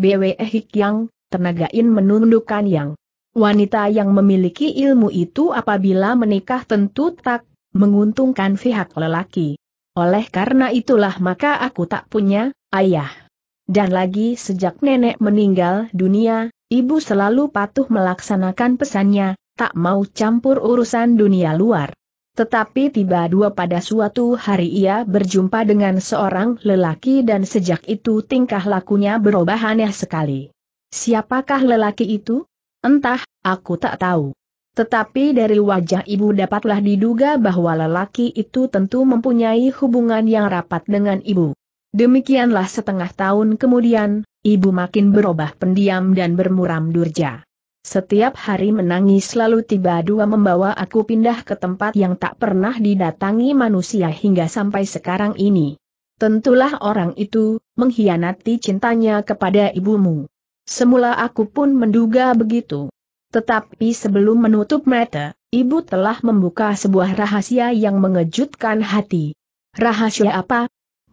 BWE Hik yang, tenaga in menundukkan yang. Wanita yang memiliki ilmu itu apabila menikah tentu tak menguntungkan pihak lelaki. Oleh karena itulah maka aku tak punya ayah. Dan lagi sejak nenek meninggal dunia, ibu selalu patuh melaksanakan pesannya, tak mau campur urusan dunia luar. Tetapi tiba dua pada suatu hari ia berjumpa dengan seorang lelaki dan sejak itu tingkah lakunya berubah aneh sekali. Siapakah lelaki itu? Entah, aku tak tahu. Tetapi dari wajah ibu dapatlah diduga bahwa lelaki itu tentu mempunyai hubungan yang rapat dengan ibu. Demikianlah setengah tahun kemudian, ibu makin berubah pendiam dan bermuram durja. Setiap hari menangis lalu tiba dua membawa aku pindah ke tempat yang tak pernah didatangi manusia hingga sampai sekarang ini. Tentulah orang itu, mengkhianati cintanya kepada ibumu. Semula aku pun menduga begitu. Tetapi sebelum menutup mata, ibu telah membuka sebuah rahasia yang mengejutkan hati. Rahasia apa,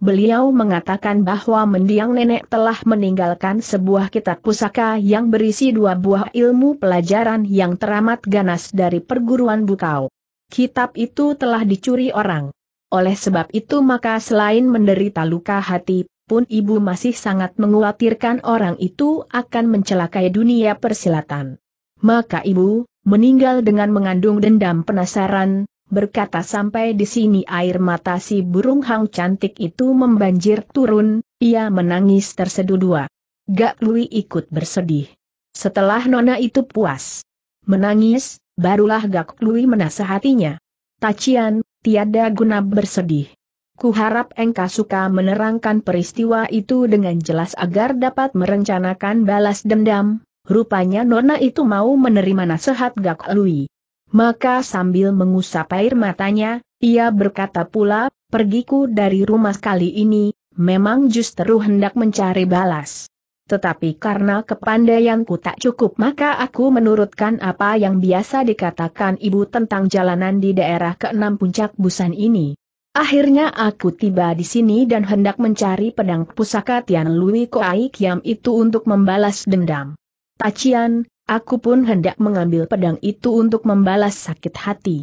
Beliau mengatakan bahwa mendiang nenek telah meninggalkan sebuah kitab pusaka yang berisi dua buah ilmu pelajaran yang teramat ganas dari perguruan Bukau. Kitab itu telah dicuri orang. Oleh sebab itu maka selain menderita luka hati, pun ibu masih sangat mengkhawatirkan orang itu akan mencelakai dunia persilatan. Maka ibu, meninggal dengan mengandung dendam penasaran, berkata sampai di sini air mata si burung hang cantik itu membanjir turun, ia menangis tersedu dua Gak Lui ikut bersedih. Setelah nona itu puas menangis, barulah Gak Lui menasehatinya. Tacian, tiada guna bersedih. Kuharap engkau suka menerangkan peristiwa itu dengan jelas agar dapat merencanakan balas dendam. Rupanya Nona itu mau menerima nasihat Gak Lui. Maka sambil mengusap air matanya, ia berkata pula, pergiku dari rumah kali ini, memang justru hendak mencari balas. Tetapi karena kepandaianku tak cukup maka aku menurutkan apa yang biasa dikatakan ibu tentang jalanan di daerah keenam puncak busan ini. Akhirnya aku tiba di sini dan hendak mencari pedang pusaka Tian Lui Koai Kiam itu untuk membalas dendam. Tachian. Aku pun hendak mengambil pedang itu untuk membalas sakit hati.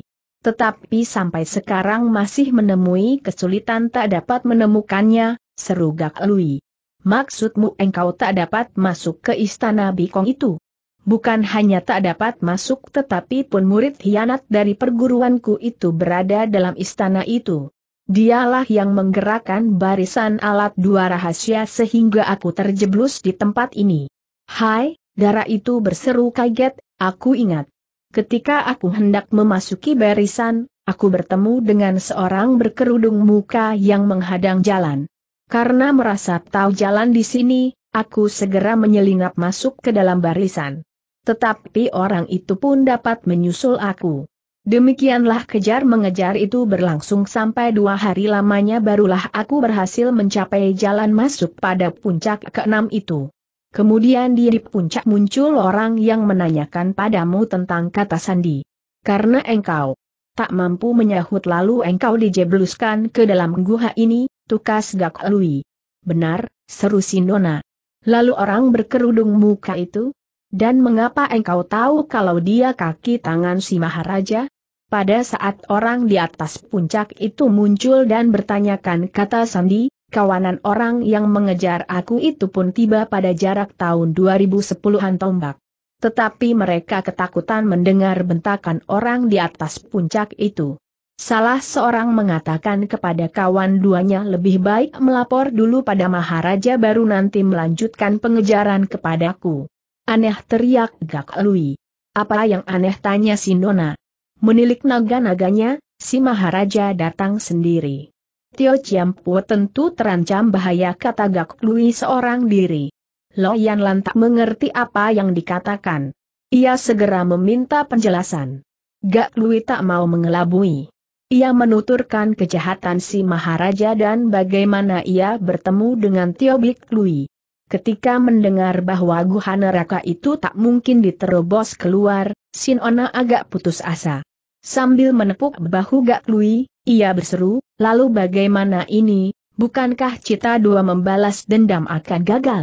Tetapi sampai sekarang masih menemui kesulitan tak dapat menemukannya, seru Gak Lui. Maksudmu engkau tak dapat masuk ke istana Bikong itu? Bukan hanya tak dapat masuk tetapi pun murid hianat dari perguruanku itu berada dalam istana itu. Dialah yang menggerakkan barisan alat dua rahasia sehingga aku terjeblus di tempat ini. Hai, Darah itu berseru kaget, aku ingat. Ketika aku hendak memasuki barisan, aku bertemu dengan seorang berkerudung muka yang menghadang jalan. Karena merasa tahu jalan di sini, aku segera menyelinap masuk ke dalam barisan. Tetapi orang itu pun dapat menyusul aku. Demikianlah kejar-mengejar itu berlangsung sampai dua hari lamanya barulah aku berhasil mencapai jalan masuk pada puncak keenam itu. Kemudian di puncak muncul orang yang menanyakan padamu tentang kata sandi. Karena engkau tak mampu menyahut lalu engkau dijebluskan ke dalam guha ini, tukas gak lui. Benar, seru Sindona. Lalu orang berkerudung muka itu? Dan mengapa engkau tahu kalau dia kaki tangan si Maharaja? Pada saat orang di atas puncak itu muncul dan bertanyakan kata sandi, kawanan orang yang mengejar aku itu pun tiba pada jarak tahun 2010-an tombak. Tetapi mereka ketakutan mendengar bentakan orang di atas puncak itu. Salah seorang mengatakan kepada kawan duanya lebih baik melapor dulu pada Maharaja baru nanti melanjutkan pengejaran kepadaku. Aneh teriak Gak Lui. Apa yang aneh tanya si Nona. Menilik naga-naganya, si Maharaja datang sendiri. Tio Chiampu tentu terancam bahaya kata Gak Lui seorang diri. Lo Yan lantak mengerti apa yang dikatakan. Ia segera meminta penjelasan. Gak Lui tak mau mengelabui. Ia menuturkan kejahatan si Maharaja dan bagaimana ia bertemu dengan Tio Bik Lui. Ketika mendengar bahwa Guha neraka itu tak mungkin diterobos keluar, Sinona agak putus asa. Sambil menepuk bahu Gak Lui, ia berseru, lalu bagaimana ini, bukankah Cita Dua membalas dendam akan gagal?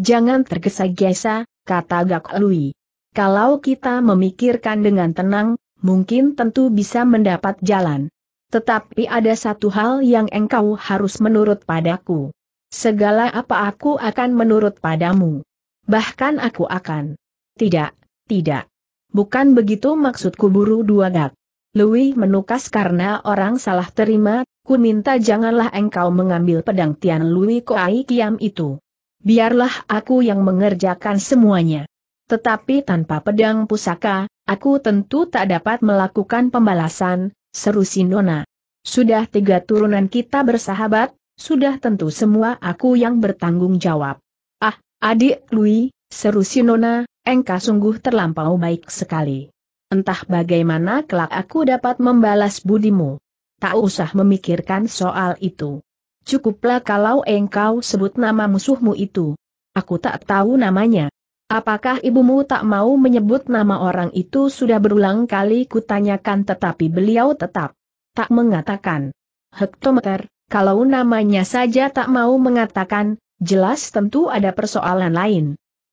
Jangan tergesa-gesa, kata Gak Lui. Kalau kita memikirkan dengan tenang, mungkin tentu bisa mendapat jalan. Tetapi ada satu hal yang engkau harus menurut padaku. Segala apa aku akan menurut padamu. Bahkan aku akan. Tidak, tidak. Bukan begitu maksudku buru dua gak. Lui menukas karena orang salah terima, ku minta janganlah engkau mengambil pedang Tian Lui Koai Kiam itu. Biarlah aku yang mengerjakan semuanya. Tetapi tanpa pedang pusaka, aku tentu tak dapat melakukan pembalasan, seru Sinona. Sudah tiga turunan kita bersahabat, sudah tentu semua aku yang bertanggung jawab. Ah, adik Lui, seru Sinona, engkau sungguh terlampau baik sekali. Entah bagaimana kelak aku dapat membalas budimu. Tak usah memikirkan soal itu. Cukuplah kalau engkau sebut nama musuhmu itu. Aku tak tahu namanya. Apakah ibumu tak mau menyebut nama orang itu sudah berulang kali kutanyakan tetapi beliau tetap tak mengatakan. Hektometer, kalau namanya saja tak mau mengatakan, jelas tentu ada persoalan lain.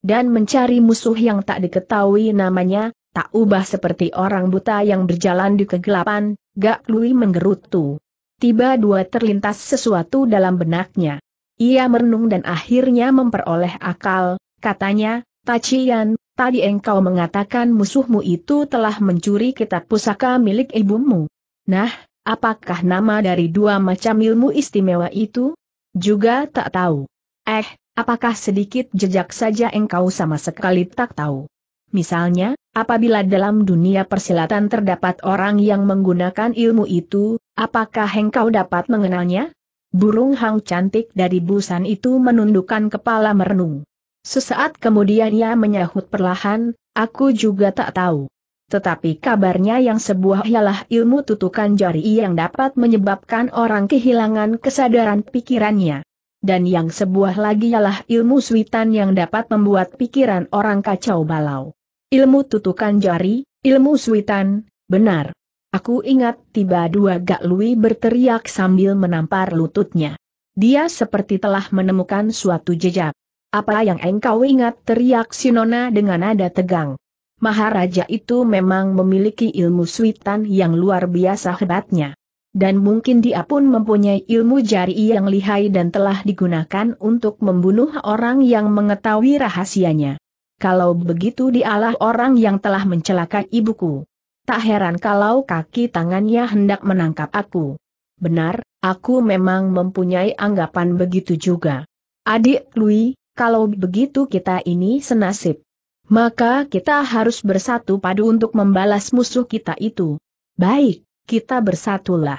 Dan mencari musuh yang tak diketahui namanya, tak ubah seperti orang buta yang berjalan di kegelapan, Gak Lui menggerutu. Tiba dua terlintas sesuatu dalam benaknya. Ia merenung dan akhirnya memperoleh akal, katanya, Tachian, tadi engkau mengatakan musuhmu itu telah mencuri kitab pusaka milik ibumu. Nah, apakah nama dari dua macam ilmu istimewa itu? Juga tak tahu. Eh, apakah sedikit jejak saja engkau sama sekali tak tahu? Misalnya, Apabila dalam dunia persilatan terdapat orang yang menggunakan ilmu itu, apakah engkau dapat mengenalnya? Burung hang cantik dari busan itu menundukkan kepala merenung. Sesaat kemudian ia menyahut perlahan, aku juga tak tahu. Tetapi kabarnya yang sebuah ialah ilmu tutukan jari yang dapat menyebabkan orang kehilangan kesadaran pikirannya. Dan yang sebuah lagi ialah ilmu switan yang dapat membuat pikiran orang kacau balau ilmu tutukan jari, ilmu suitan, benar. Aku ingat tiba dua Gak Lui berteriak sambil menampar lututnya. Dia seperti telah menemukan suatu jejak. Apa yang engkau ingat teriak Sinona dengan nada tegang. Maharaja itu memang memiliki ilmu suitan yang luar biasa hebatnya. Dan mungkin dia pun mempunyai ilmu jari yang lihai dan telah digunakan untuk membunuh orang yang mengetahui rahasianya kalau begitu dialah orang yang telah mencelakai ibuku. Tak heran kalau kaki tangannya hendak menangkap aku. Benar, aku memang mempunyai anggapan begitu juga. Adik Lui, kalau begitu kita ini senasib. Maka kita harus bersatu padu untuk membalas musuh kita itu. Baik, kita bersatulah.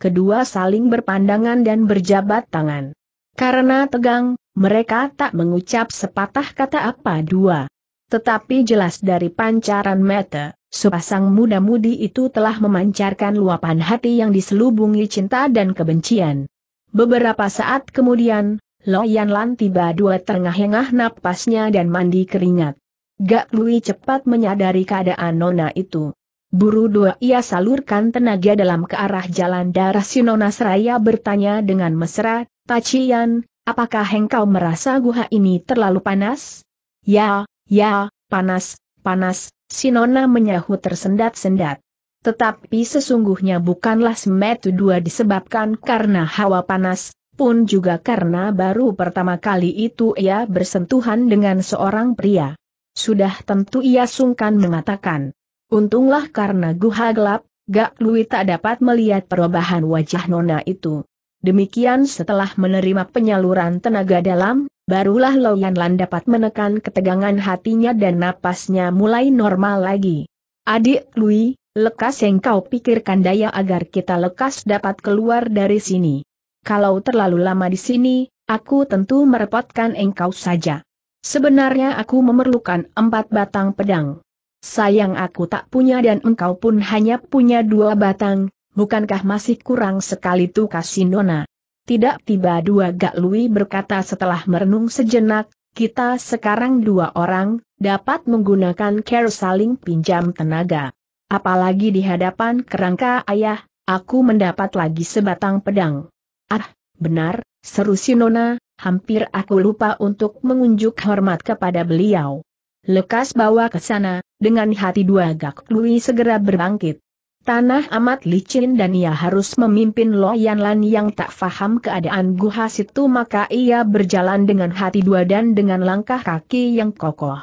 Kedua saling berpandangan dan berjabat tangan. Karena tegang, mereka tak mengucap sepatah kata apa dua. Tetapi jelas dari pancaran mata, sepasang muda-mudi itu telah memancarkan luapan hati yang diselubungi cinta dan kebencian. Beberapa saat kemudian, Loyan Lan tiba dua tengah-tengah napasnya dan mandi keringat. Gak Lui cepat menyadari keadaan Nona itu. Buru dua ia salurkan tenaga dalam ke arah jalan darah si Nona Seraya bertanya dengan mesra, Pacian, apakah engkau merasa guha ini terlalu panas? Ya, ya, panas, panas, Sinona menyahut tersendat-sendat. Tetapi sesungguhnya bukanlah semetu dua disebabkan karena hawa panas, pun juga karena baru pertama kali itu ia bersentuhan dengan seorang pria. Sudah tentu ia sungkan mengatakan. Untunglah karena guha gelap, Gak Lui tak dapat melihat perubahan wajah Nona itu. Demikian setelah menerima penyaluran tenaga dalam, barulah Lo Lan dapat menekan ketegangan hatinya dan napasnya mulai normal lagi. Adik Lui, lekas yang kau pikirkan daya agar kita lekas dapat keluar dari sini. Kalau terlalu lama di sini, aku tentu merepotkan engkau saja. Sebenarnya aku memerlukan empat batang pedang. Sayang aku tak punya dan engkau pun hanya punya dua batang, bukankah masih kurang sekali tuh kasinona? Tidak tiba dua Gak Lui berkata setelah merenung sejenak, kita sekarang dua orang, dapat menggunakan care saling pinjam tenaga. Apalagi di hadapan kerangka ayah, aku mendapat lagi sebatang pedang. Ah, benar, seru Sinona, hampir aku lupa untuk mengunjuk hormat kepada beliau. Lekas bawa ke sana, dengan hati dua Gak Lui segera berbangkit. Tanah amat licin dan ia harus memimpin Loyan Lan yang tak faham keadaan Guha itu maka ia berjalan dengan hati dua dan dengan langkah kaki yang kokoh.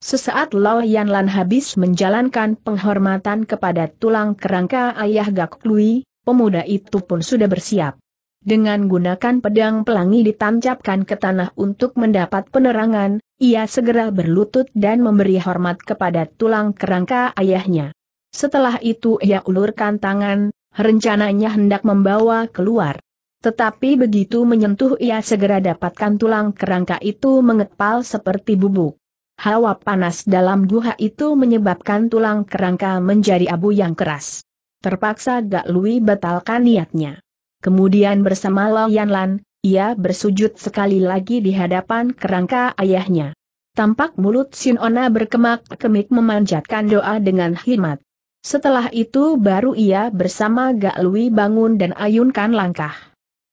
Sesaat Loyan Lan habis menjalankan penghormatan kepada tulang kerangka ayah Gak Lui, pemuda itu pun sudah bersiap. Dengan gunakan pedang pelangi ditancapkan ke tanah untuk mendapat penerangan, ia segera berlutut dan memberi hormat kepada tulang kerangka ayahnya. Setelah itu ia ulurkan tangan, rencananya hendak membawa keluar. Tetapi begitu menyentuh ia segera dapatkan tulang kerangka itu mengepal seperti bubuk. Hawa panas dalam guha itu menyebabkan tulang kerangka menjadi abu yang keras. Terpaksa Gak Lui batalkan niatnya. Kemudian bersama Lao Yanlan, ia bersujud sekali lagi di hadapan kerangka ayahnya. Tampak mulut Ona berkemak-kemik memanjatkan doa dengan hikmat. Setelah itu baru ia bersama Gak Lui bangun dan ayunkan langkah.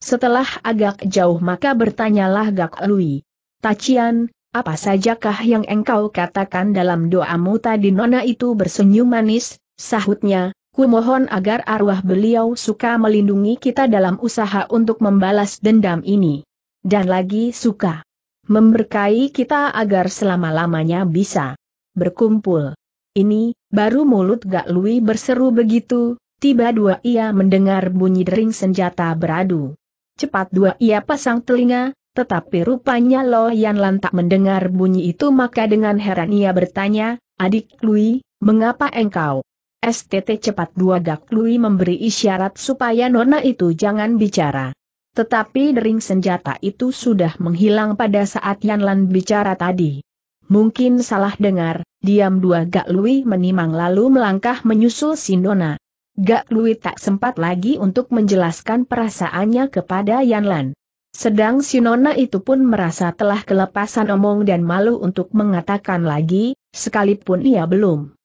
Setelah agak jauh maka bertanyalah Gak Lui. Tacian, apa sajakah yang engkau katakan dalam doamu tadi nona itu bersenyum manis, sahutnya, ku mohon agar arwah beliau suka melindungi kita dalam usaha untuk membalas dendam ini. Dan lagi suka memberkahi kita agar selama-lamanya bisa berkumpul. Ini, baru mulut Gak Lui berseru begitu, tiba dua ia mendengar bunyi dering senjata beradu. Cepat dua ia pasang telinga, tetapi rupanya Lo Yan Lan tak mendengar bunyi itu maka dengan heran ia bertanya, Adik Lui, mengapa engkau? STT cepat dua Gak Lui memberi isyarat supaya nona itu jangan bicara. Tetapi dering senjata itu sudah menghilang pada saat Yan Lan bicara tadi. Mungkin salah dengar, Diam dua Gak Lui menimang lalu melangkah menyusul Sindona. Gak Lui tak sempat lagi untuk menjelaskan perasaannya kepada Yan Lan. Sedang Sinona itu pun merasa telah kelepasan omong dan malu untuk mengatakan lagi, sekalipun ia belum.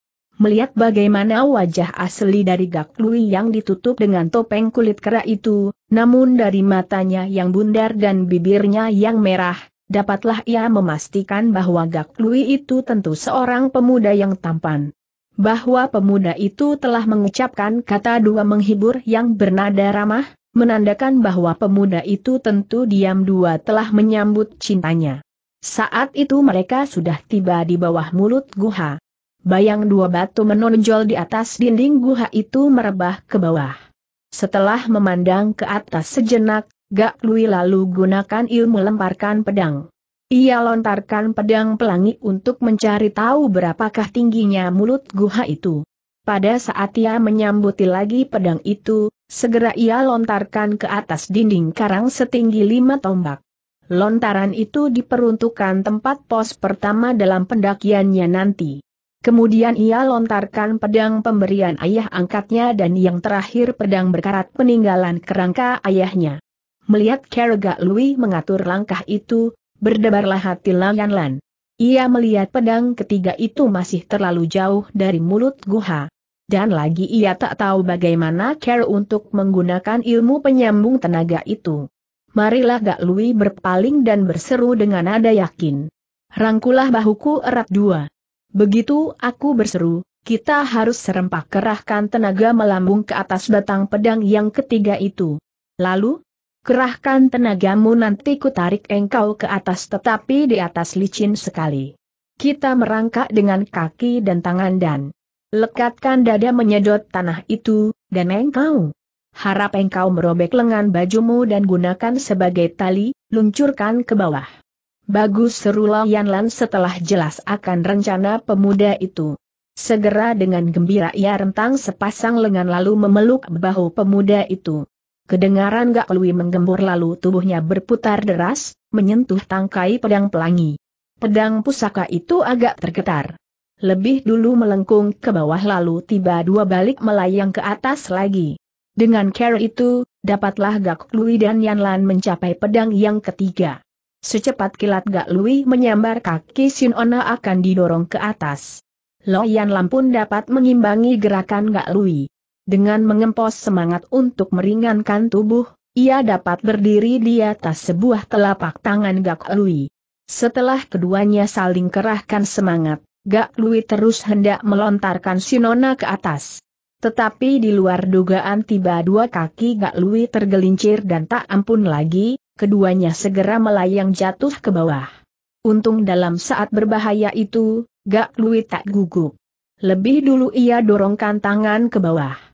Melihat bagaimana wajah asli dari Gak Lui yang ditutup dengan topeng kulit kera itu, namun dari matanya yang bundar dan bibirnya yang merah, dapatlah ia memastikan bahwa Gak Lui itu tentu seorang pemuda yang tampan. Bahwa pemuda itu telah mengucapkan kata dua menghibur yang bernada ramah, menandakan bahwa pemuda itu tentu diam dua telah menyambut cintanya. Saat itu mereka sudah tiba di bawah mulut guha. Bayang dua batu menonjol di atas dinding guha itu merebah ke bawah. Setelah memandang ke atas sejenak, Gak Lui lalu gunakan ilmu lemparkan pedang. Ia lontarkan pedang pelangi untuk mencari tahu berapakah tingginya mulut guha itu. Pada saat ia menyambuti lagi pedang itu, segera ia lontarkan ke atas dinding karang setinggi lima tombak. Lontaran itu diperuntukkan tempat pos pertama dalam pendakiannya nanti. Kemudian ia lontarkan pedang pemberian ayah angkatnya dan yang terakhir pedang berkarat peninggalan kerangka ayahnya. Melihat gak Lui mengatur langkah itu, berdebarlah hati Lan Lan. Ia melihat pedang ketiga itu masih terlalu jauh dari mulut Guha. Dan lagi ia tak tahu bagaimana cara untuk menggunakan ilmu penyambung tenaga itu. Marilah Gak Lui berpaling dan berseru dengan nada yakin. Rangkulah bahuku erat dua. Begitu aku berseru, kita harus serempak kerahkan tenaga melambung ke atas batang pedang yang ketiga itu. Lalu, Kerahkan tenagamu nanti ku tarik engkau ke atas tetapi di atas licin sekali. Kita merangkak dengan kaki dan tangan dan lekatkan dada menyedot tanah itu, dan engkau. Harap engkau merobek lengan bajumu dan gunakan sebagai tali, luncurkan ke bawah. Bagus seru Yanlan setelah jelas akan rencana pemuda itu. Segera dengan gembira ia rentang sepasang lengan lalu memeluk bahu pemuda itu. Kedengaran Gak Lui menggembur lalu tubuhnya berputar deras, menyentuh tangkai pedang pelangi. Pedang pusaka itu agak tergetar. Lebih dulu melengkung ke bawah lalu tiba dua balik melayang ke atas lagi. Dengan care itu, dapatlah Gak Lui dan Yan Lan mencapai pedang yang ketiga. Secepat kilat Gak Lui menyambar kaki Ona akan didorong ke atas. Lo Yan Lan pun dapat mengimbangi gerakan Gak Lui. Dengan mengempos semangat untuk meringankan tubuh, ia dapat berdiri di atas sebuah telapak tangan Gak Lui. Setelah keduanya saling kerahkan semangat, Gak Lui terus hendak melontarkan Sinona ke atas. Tetapi di luar dugaan tiba dua kaki Gak Lui tergelincir dan tak ampun lagi, keduanya segera melayang jatuh ke bawah. Untung dalam saat berbahaya itu, Gak Lui tak gugup. Lebih dulu ia dorongkan tangan ke bawah.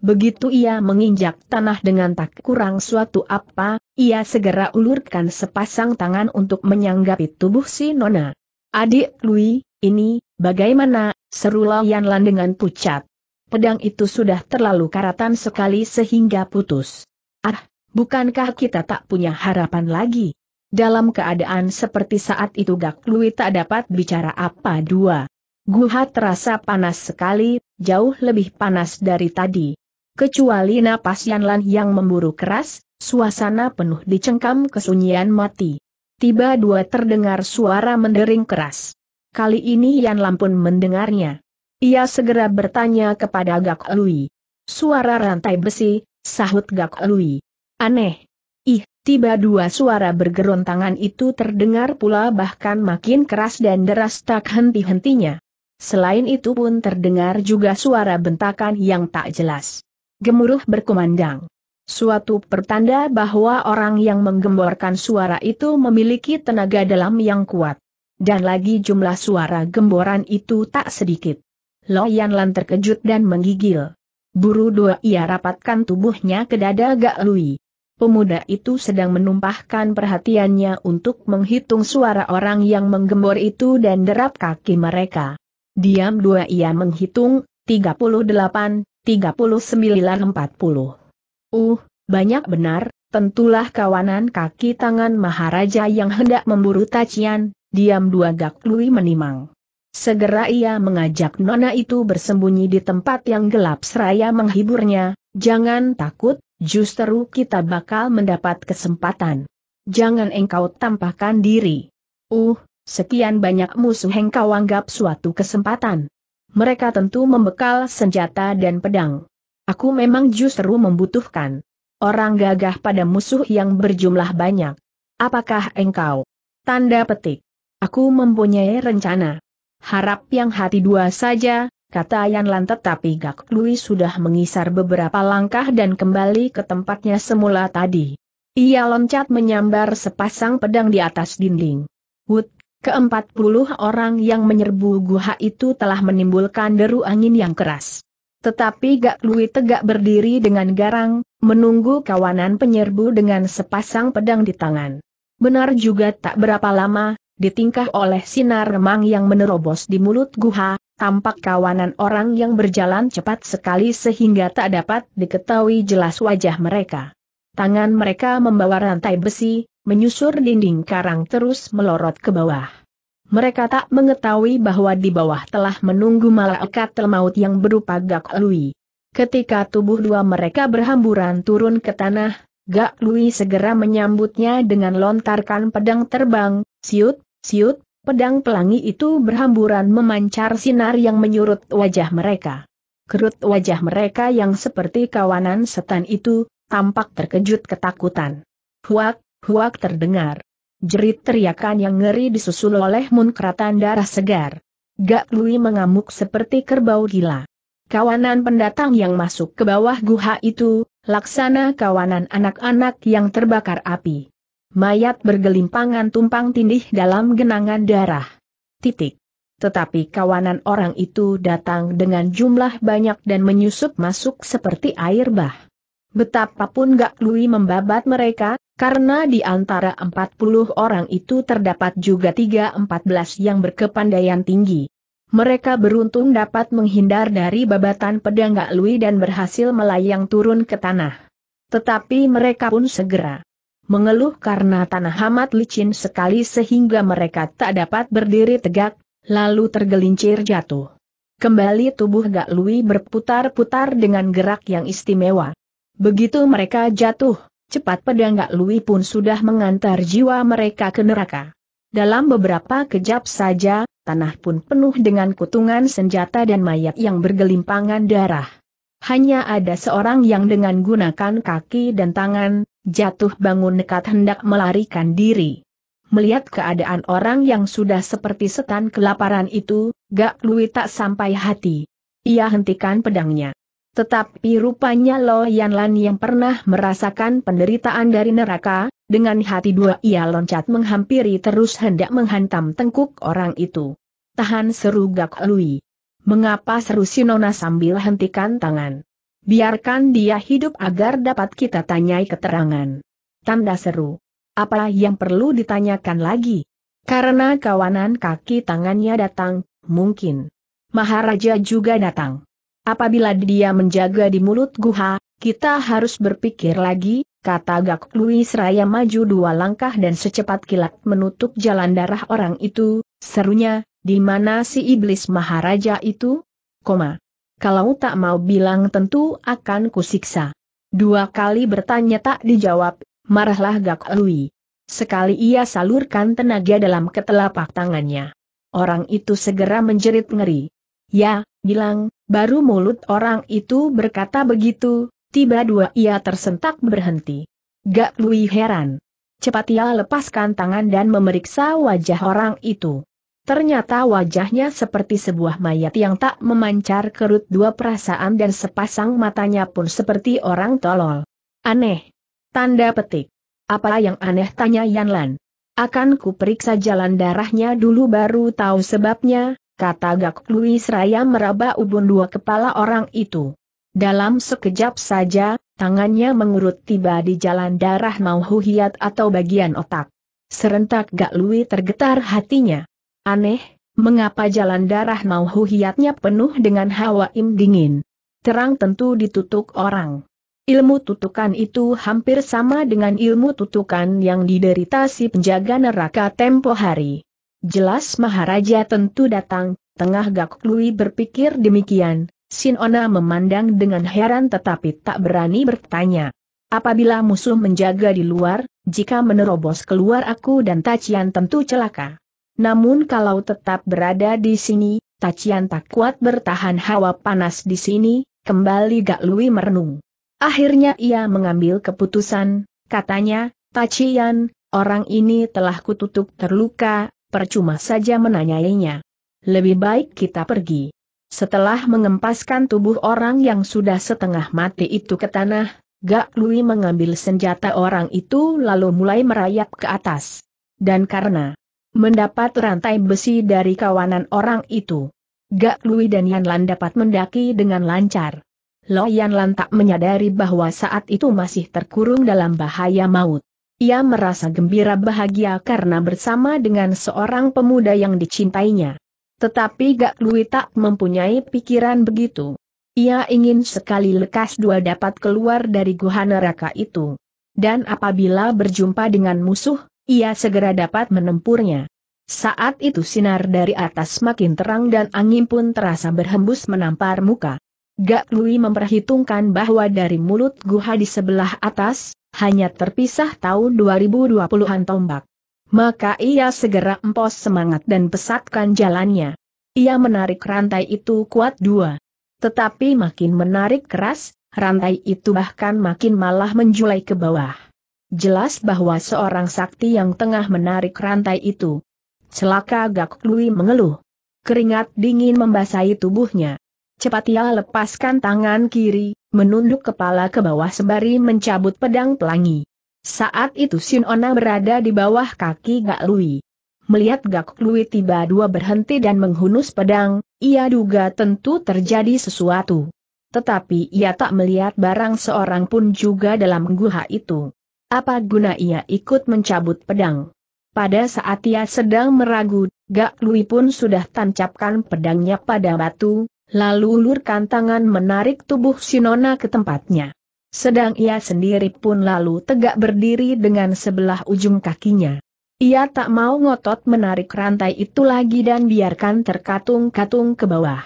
Begitu ia menginjak tanah dengan tak kurang suatu apa, ia segera ulurkan sepasang tangan untuk menyanggapi tubuh si Nona. Adik Lui, ini, bagaimana, seru Yanlan dengan pucat. Pedang itu sudah terlalu karatan sekali sehingga putus. Ah, bukankah kita tak punya harapan lagi? Dalam keadaan seperti saat itu Gak Lui tak dapat bicara apa dua. Guha terasa panas sekali, jauh lebih panas dari tadi kecuali napas Yan Lan yang memburu keras, suasana penuh dicengkam kesunyian mati. Tiba dua terdengar suara mendering keras. Kali ini Yan Yanlan pun mendengarnya. Ia segera bertanya kepada Gak Lui. Suara rantai besi, sahut Gak Lui. Aneh. Ih, tiba dua suara bergerontangan itu terdengar pula bahkan makin keras dan deras tak henti-hentinya. Selain itu pun terdengar juga suara bentakan yang tak jelas gemuruh berkumandang. Suatu pertanda bahwa orang yang menggemborkan suara itu memiliki tenaga dalam yang kuat. Dan lagi jumlah suara gemboran itu tak sedikit. Loyan Lan terkejut dan menggigil. Buru dua ia rapatkan tubuhnya ke dada Gak Lui. Pemuda itu sedang menumpahkan perhatiannya untuk menghitung suara orang yang menggembor itu dan derap kaki mereka. Diam dua ia menghitung, 38, 3940. Uh, banyak benar, tentulah kawanan kaki tangan Maharaja yang hendak memburu Tacian, diam dua gak lui menimang. Segera ia mengajak Nona itu bersembunyi di tempat yang gelap seraya menghiburnya, jangan takut, justru kita bakal mendapat kesempatan. Jangan engkau tampakkan diri. Uh, sekian banyak musuh engkau anggap suatu kesempatan mereka tentu membekal senjata dan pedang. Aku memang justru membutuhkan orang gagah pada musuh yang berjumlah banyak. Apakah engkau? Tanda petik. Aku mempunyai rencana. Harap yang hati dua saja, kata Yan Lan tetapi Gak Lui sudah mengisar beberapa langkah dan kembali ke tempatnya semula tadi. Ia loncat menyambar sepasang pedang di atas dinding. Wut Keempat puluh orang yang menyerbu Guha itu telah menimbulkan deru angin yang keras. Tetapi Gak Lui tegak berdiri dengan garang, menunggu kawanan penyerbu dengan sepasang pedang di tangan. Benar juga tak berapa lama, ditingkah oleh sinar remang yang menerobos di mulut guha, tampak kawanan orang yang berjalan cepat sekali sehingga tak dapat diketahui jelas wajah mereka. Tangan mereka membawa rantai besi, menyusur dinding karang terus melorot ke bawah. Mereka tak mengetahui bahwa di bawah telah menunggu malaikat telmaut yang berupa Gak Lui. Ketika tubuh dua mereka berhamburan turun ke tanah, Gak Lui segera menyambutnya dengan lontarkan pedang terbang, siut, siut, pedang pelangi itu berhamburan memancar sinar yang menyurut wajah mereka. Kerut wajah mereka yang seperti kawanan setan itu, tampak terkejut ketakutan. Huak, huak terdengar. Jerit teriakan yang ngeri disusul oleh munkratan darah segar. Gak Lui mengamuk seperti kerbau gila. Kawanan pendatang yang masuk ke bawah guha itu, laksana kawanan anak-anak yang terbakar api. Mayat bergelimpangan tumpang tindih dalam genangan darah. Titik. Tetapi kawanan orang itu datang dengan jumlah banyak dan menyusup masuk seperti air bah. Betapapun Gak Lui membabat mereka, karena di antara 40 orang itu terdapat juga 3-14 yang berkepandaian tinggi. Mereka beruntung dapat menghindar dari babatan pedang Gak Lui dan berhasil melayang turun ke tanah. Tetapi mereka pun segera mengeluh karena tanah amat licin sekali sehingga mereka tak dapat berdiri tegak, lalu tergelincir jatuh. Kembali tubuh Gak Lui berputar-putar dengan gerak yang istimewa. Begitu mereka jatuh, cepat pedang Gak Lui pun sudah mengantar jiwa mereka ke neraka. Dalam beberapa kejap saja, tanah pun penuh dengan kutungan senjata dan mayat yang bergelimpangan darah. Hanya ada seorang yang dengan gunakan kaki dan tangan, jatuh bangun nekat hendak melarikan diri. Melihat keadaan orang yang sudah seperti setan kelaparan itu, Gak Lui tak sampai hati. Ia hentikan pedangnya. Tetapi rupanya Lo Yanlan yang pernah merasakan penderitaan dari neraka, dengan hati dua ia loncat menghampiri terus hendak menghantam tengkuk orang itu. Tahan seru Gak Lui. Mengapa seru Sinona sambil hentikan tangan? Biarkan dia hidup agar dapat kita tanyai keterangan. Tanda seru. Apa yang perlu ditanyakan lagi? Karena kawanan kaki tangannya datang, mungkin. Maharaja juga datang. Apabila dia menjaga di mulut guha, kita harus berpikir lagi, kata Gak Lui seraya maju dua langkah dan secepat kilat menutup jalan darah orang itu, serunya, di mana si iblis maharaja itu? Koma. Kalau tak mau bilang tentu akan kusiksa. Dua kali bertanya tak dijawab, marahlah Gak Lui. Sekali ia salurkan tenaga dalam ketelapak tangannya. Orang itu segera menjerit ngeri. Ya, bilang, Baru mulut orang itu berkata begitu, tiba dua ia tersentak berhenti. Gak Lui heran. Cepat ia lepaskan tangan dan memeriksa wajah orang itu. Ternyata wajahnya seperti sebuah mayat yang tak memancar kerut dua perasaan dan sepasang matanya pun seperti orang tolol. Aneh. Tanda petik. Apa yang aneh tanya Yanlan. Akan ku periksa jalan darahnya dulu baru tahu sebabnya, kata Gak Louis Raya meraba ubun dua kepala orang itu. Dalam sekejap saja, tangannya mengurut tiba di jalan darah mau huyat atau bagian otak. Serentak Gak Louis tergetar hatinya. Aneh, mengapa jalan darah mau huyatnya penuh dengan hawa im dingin. Terang tentu ditutuk orang. Ilmu tutukan itu hampir sama dengan ilmu tutukan yang diderita si penjaga neraka tempo hari. Jelas Maharaja tentu datang, tengah Gak Lui berpikir demikian, Sinona memandang dengan heran tetapi tak berani bertanya. Apabila musuh menjaga di luar, jika menerobos keluar aku dan Tachian tentu celaka. Namun kalau tetap berada di sini, Tachian tak kuat bertahan hawa panas di sini, kembali Gak Lui merenung. Akhirnya ia mengambil keputusan, katanya, Tachian, orang ini telah kututup terluka, percuma saja menanyainya. Lebih baik kita pergi. Setelah mengempaskan tubuh orang yang sudah setengah mati itu ke tanah, Gak Lui mengambil senjata orang itu lalu mulai merayap ke atas. Dan karena mendapat rantai besi dari kawanan orang itu, Gak Lui dan Yan Lan dapat mendaki dengan lancar. Lo Yan Lan tak menyadari bahwa saat itu masih terkurung dalam bahaya maut. Ia merasa gembira bahagia karena bersama dengan seorang pemuda yang dicintainya. Tetapi Gak Lui tak mempunyai pikiran begitu. Ia ingin sekali lekas dua dapat keluar dari guha neraka itu. Dan apabila berjumpa dengan musuh, ia segera dapat menempurnya. Saat itu sinar dari atas makin terang dan angin pun terasa berhembus menampar muka. Gak Lui memperhitungkan bahwa dari mulut guha di sebelah atas, hanya terpisah tahun 2020-an tombak. Maka ia segera empos semangat dan pesatkan jalannya. Ia menarik rantai itu kuat dua. Tetapi makin menarik keras, rantai itu bahkan makin malah menjulai ke bawah. Jelas bahwa seorang sakti yang tengah menarik rantai itu. Celaka Gak Lui mengeluh. Keringat dingin membasahi tubuhnya. Cepat ia lepaskan tangan kiri, menunduk kepala ke bawah sembari mencabut pedang pelangi. Saat itu Sin Ona berada di bawah kaki Gak Lui. Melihat Gak Lui tiba dua berhenti dan menghunus pedang, ia duga tentu terjadi sesuatu. Tetapi ia tak melihat barang seorang pun juga dalam guha itu. Apa guna ia ikut mencabut pedang? Pada saat ia sedang meragu, Gak Lui pun sudah tancapkan pedangnya pada batu, lalu ulurkan tangan menarik tubuh Sinona ke tempatnya. Sedang ia sendiri pun lalu tegak berdiri dengan sebelah ujung kakinya. Ia tak mau ngotot menarik rantai itu lagi dan biarkan terkatung-katung ke bawah.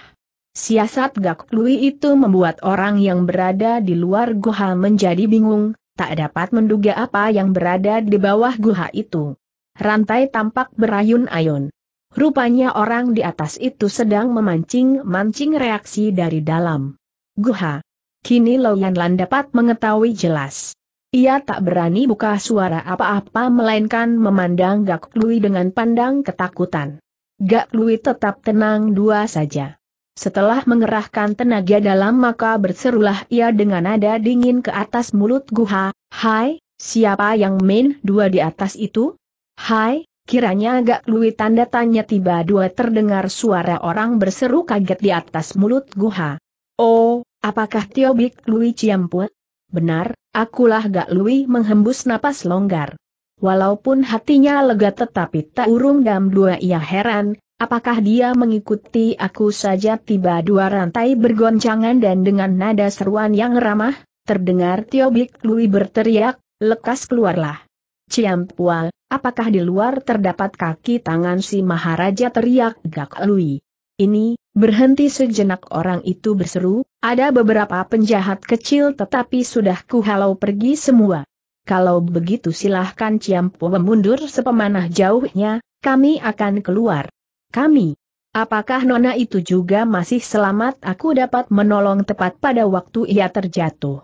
Siasat Gak Lui itu membuat orang yang berada di luar guha menjadi bingung, tak dapat menduga apa yang berada di bawah guha itu. Rantai tampak berayun-ayun. Rupanya orang di atas itu sedang memancing-mancing reaksi dari dalam. Guha. Kini Loyan Lan dapat mengetahui jelas. Ia tak berani buka suara apa-apa melainkan memandang Gak Lui dengan pandang ketakutan. Gak Lui tetap tenang dua saja. Setelah mengerahkan tenaga dalam maka berserulah ia dengan nada dingin ke atas mulut Guha, Hai, siapa yang main dua di atas itu? Hai, Kiranya agak luwi tanda tanya tiba dua terdengar suara orang berseru kaget di atas mulut Guha. Oh, apakah Tio Bik Lui Ciampu? Benar, akulah Gak Lui menghembus napas longgar. Walaupun hatinya lega tetapi tak urung dam dua ia heran, apakah dia mengikuti aku saja tiba dua rantai bergoncangan dan dengan nada seruan yang ramah, terdengar Tio Bik Lui berteriak, lekas keluarlah. Ciampual, Apakah di luar terdapat kaki tangan si Maharaja teriak Gak Lui? Ini, berhenti sejenak orang itu berseru, ada beberapa penjahat kecil tetapi sudah kuhalau pergi semua. Kalau begitu silahkan Ciampo mundur sepemanah jauhnya, kami akan keluar. Kami. Apakah Nona itu juga masih selamat aku dapat menolong tepat pada waktu ia terjatuh?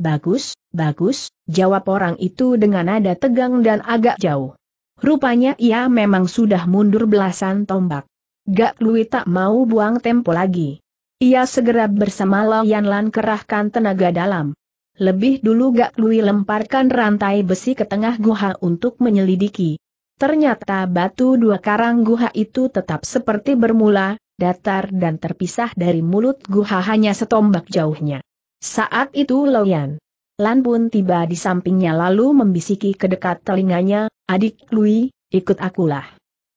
Bagus, Bagus, jawab orang itu dengan nada tegang dan agak jauh. Rupanya ia memang sudah mundur belasan tombak. Gak Lui tak mau buang tempo lagi. Ia segera bersama Layan Lan kerahkan tenaga dalam. Lebih dulu Gak Lui lemparkan rantai besi ke tengah guha untuk menyelidiki. Ternyata batu dua karang guha itu tetap seperti bermula, datar dan terpisah dari mulut guha hanya setombak jauhnya. Saat itu Layan Lan pun tiba di sampingnya lalu membisiki ke dekat telinganya, adik Lui, ikut akulah.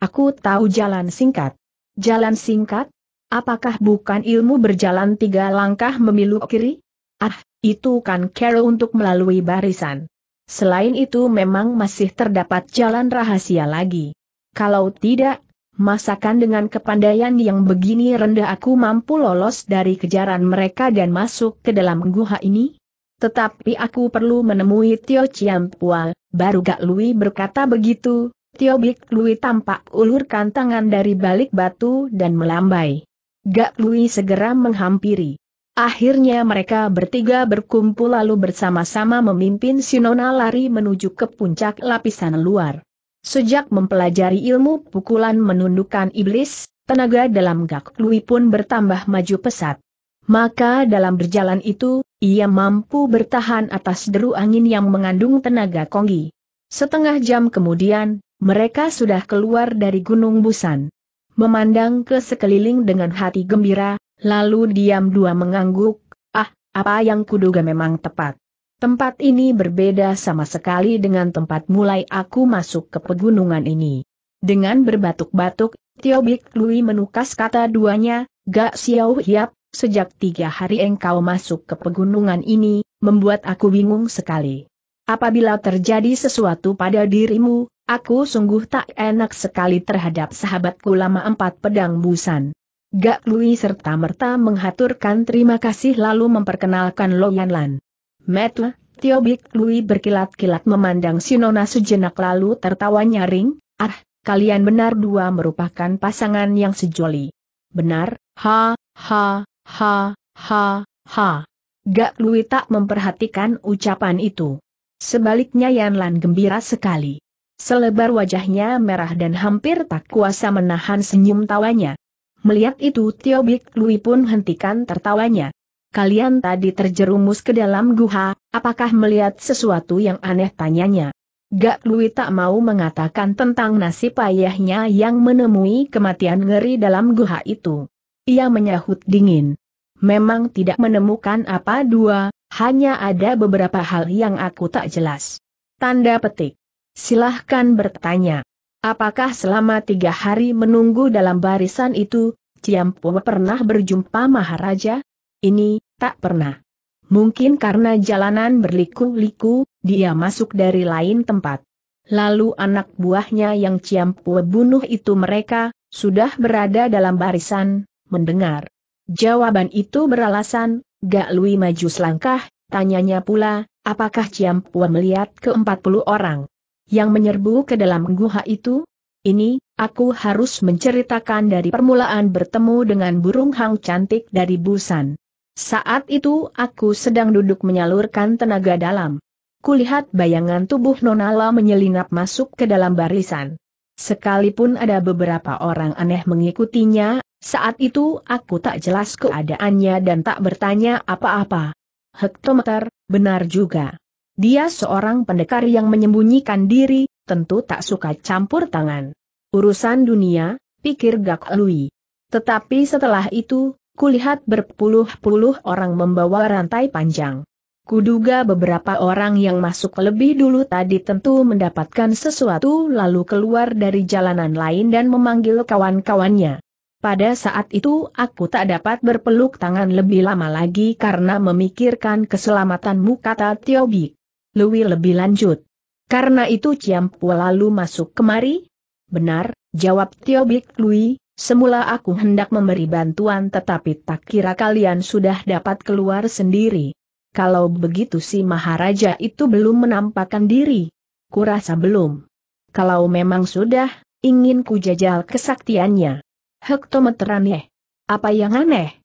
Aku tahu jalan singkat. Jalan singkat? Apakah bukan ilmu berjalan tiga langkah memiluk kiri? Ah, itu kan cara untuk melalui barisan. Selain itu memang masih terdapat jalan rahasia lagi. Kalau tidak, masakan dengan kepandaian yang begini rendah aku mampu lolos dari kejaran mereka dan masuk ke dalam guha ini? Tetapi aku perlu menemui Tio Pua, baru Gak Lui berkata begitu, Tio Bik Lui tampak ulurkan tangan dari balik batu dan melambai. Gak Lui segera menghampiri. Akhirnya mereka bertiga berkumpul lalu bersama-sama memimpin Sinona lari menuju ke puncak lapisan luar. Sejak mempelajari ilmu pukulan menundukkan iblis, tenaga dalam Gak Lui pun bertambah maju pesat. Maka dalam berjalan itu, ia mampu bertahan atas deru angin yang mengandung tenaga konggi. Setengah jam kemudian, mereka sudah keluar dari Gunung Busan. Memandang ke sekeliling dengan hati gembira, lalu diam dua mengangguk, ah, apa yang kuduga memang tepat. Tempat ini berbeda sama sekali dengan tempat mulai aku masuk ke pegunungan ini. Dengan berbatuk-batuk, Tio Bik Lui menukas kata duanya, Gak siau Hiap, sejak tiga hari engkau masuk ke pegunungan ini, membuat aku bingung sekali. Apabila terjadi sesuatu pada dirimu, aku sungguh tak enak sekali terhadap sahabatku lama empat pedang busan. Gak Lui serta merta menghaturkan terima kasih lalu memperkenalkan Yan Lan. Metle, Tiobik Lui berkilat-kilat memandang Sinona sejenak lalu tertawa nyaring, ah, kalian benar dua merupakan pasangan yang sejoli. Benar, ha, ha, Ha, ha, ha. Gak Lui tak memperhatikan ucapan itu. Sebaliknya Yanlan gembira sekali. Selebar wajahnya merah dan hampir tak kuasa menahan senyum tawanya. Melihat itu Tio Bik Lui pun hentikan tertawanya. Kalian tadi terjerumus ke dalam guha, apakah melihat sesuatu yang aneh tanyanya? Gak Lui tak mau mengatakan tentang nasib ayahnya yang menemui kematian ngeri dalam guha itu. Ia menyahut dingin. Memang tidak menemukan apa dua, hanya ada beberapa hal yang aku tak jelas. Tanda petik. Silahkan bertanya. Apakah selama tiga hari menunggu dalam barisan itu, Ciampu pernah berjumpa Maharaja? Ini, tak pernah. Mungkin karena jalanan berliku-liku, dia masuk dari lain tempat. Lalu anak buahnya yang Ciampu bunuh itu mereka, sudah berada dalam barisan, mendengar. Jawaban itu beralasan, Gak Lui maju selangkah, tanyanya pula, apakah Pua melihat ke empat puluh orang yang menyerbu ke dalam guha itu? Ini, aku harus menceritakan dari permulaan bertemu dengan burung hang cantik dari Busan. Saat itu aku sedang duduk menyalurkan tenaga dalam. Kulihat bayangan tubuh Nonala menyelinap masuk ke dalam barisan. Sekalipun ada beberapa orang aneh mengikutinya, saat itu aku tak jelas keadaannya dan tak bertanya apa-apa. Hektometer, benar juga. Dia seorang pendekar yang menyembunyikan diri, tentu tak suka campur tangan. Urusan dunia, pikir Gak Lui. Tetapi setelah itu, kulihat berpuluh-puluh orang membawa rantai panjang. Kuduga beberapa orang yang masuk lebih dulu tadi tentu mendapatkan sesuatu lalu keluar dari jalanan lain dan memanggil kawan-kawannya. Pada saat itu aku tak dapat berpeluk tangan lebih lama lagi karena memikirkan keselamatanmu kata Tiobi. Lui lebih lanjut. Karena itu Ciampu lalu masuk kemari? Benar, jawab Tiobi Lui, semula aku hendak memberi bantuan tetapi tak kira kalian sudah dapat keluar sendiri. Kalau begitu si Maharaja itu belum menampakkan diri. Kurasa belum. Kalau memang sudah, ingin ku jajal kesaktiannya. Hektometeran ya. Eh, apa yang aneh?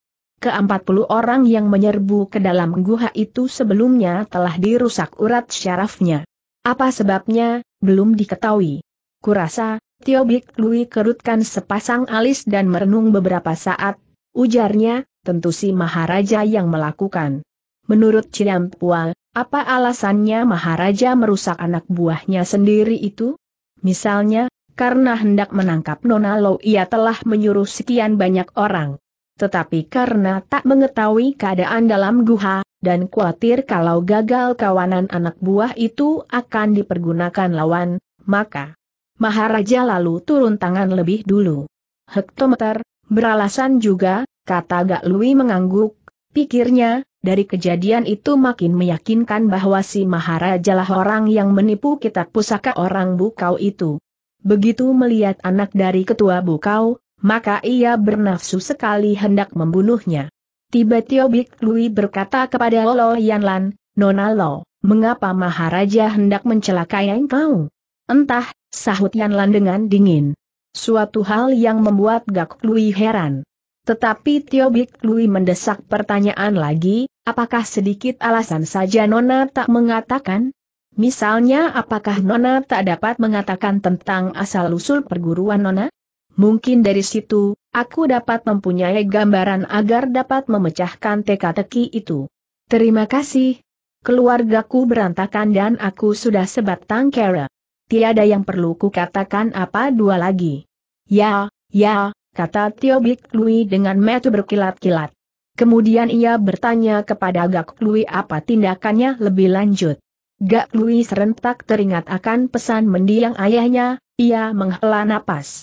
Keempat puluh orang yang menyerbu ke dalam guha itu sebelumnya telah dirusak urat syarafnya. Apa sebabnya, belum diketahui. Kurasa, Tiobik Lui kerutkan sepasang alis dan merenung beberapa saat, ujarnya, tentu si Maharaja yang melakukan. Menurut Cidampua, apa alasannya Maharaja merusak anak buahnya sendiri itu? Misalnya, karena hendak menangkap Nona Low ia telah menyuruh sekian banyak orang. Tetapi karena tak mengetahui keadaan dalam guha, dan khawatir kalau gagal kawanan anak buah itu akan dipergunakan lawan, maka Maharaja lalu turun tangan lebih dulu. Hektometer, beralasan juga, kata Gak Lui mengangguk, pikirnya, dari kejadian itu makin meyakinkan bahwa si Maharaja lah orang yang menipu kitab pusaka orang bukau itu. Begitu melihat anak dari ketua Bukau, maka ia bernafsu sekali hendak membunuhnya. Tiba-tiba Bik Lui berkata kepada Lo Yanlan, Nona Lo, mengapa Maharaja hendak mencelakai engkau? Entah, sahut Yanlan dengan dingin. Suatu hal yang membuat Gak Lui heran. Tetapi Tio Bik Lui mendesak pertanyaan lagi, apakah sedikit alasan saja Nona tak mengatakan? Misalnya apakah Nona tak dapat mengatakan tentang asal-usul perguruan Nona? Mungkin dari situ, aku dapat mempunyai gambaran agar dapat memecahkan teka-teki itu. Terima kasih. Keluargaku berantakan dan aku sudah sebatang kera. Tiada yang perlu kukatakan apa dua lagi. Ya, ya, kata Tio Bik Lui dengan metu berkilat-kilat. Kemudian ia bertanya kepada Gak Lui apa tindakannya lebih lanjut. Gak Lui serentak teringat akan pesan mendiang ayahnya, ia menghela napas.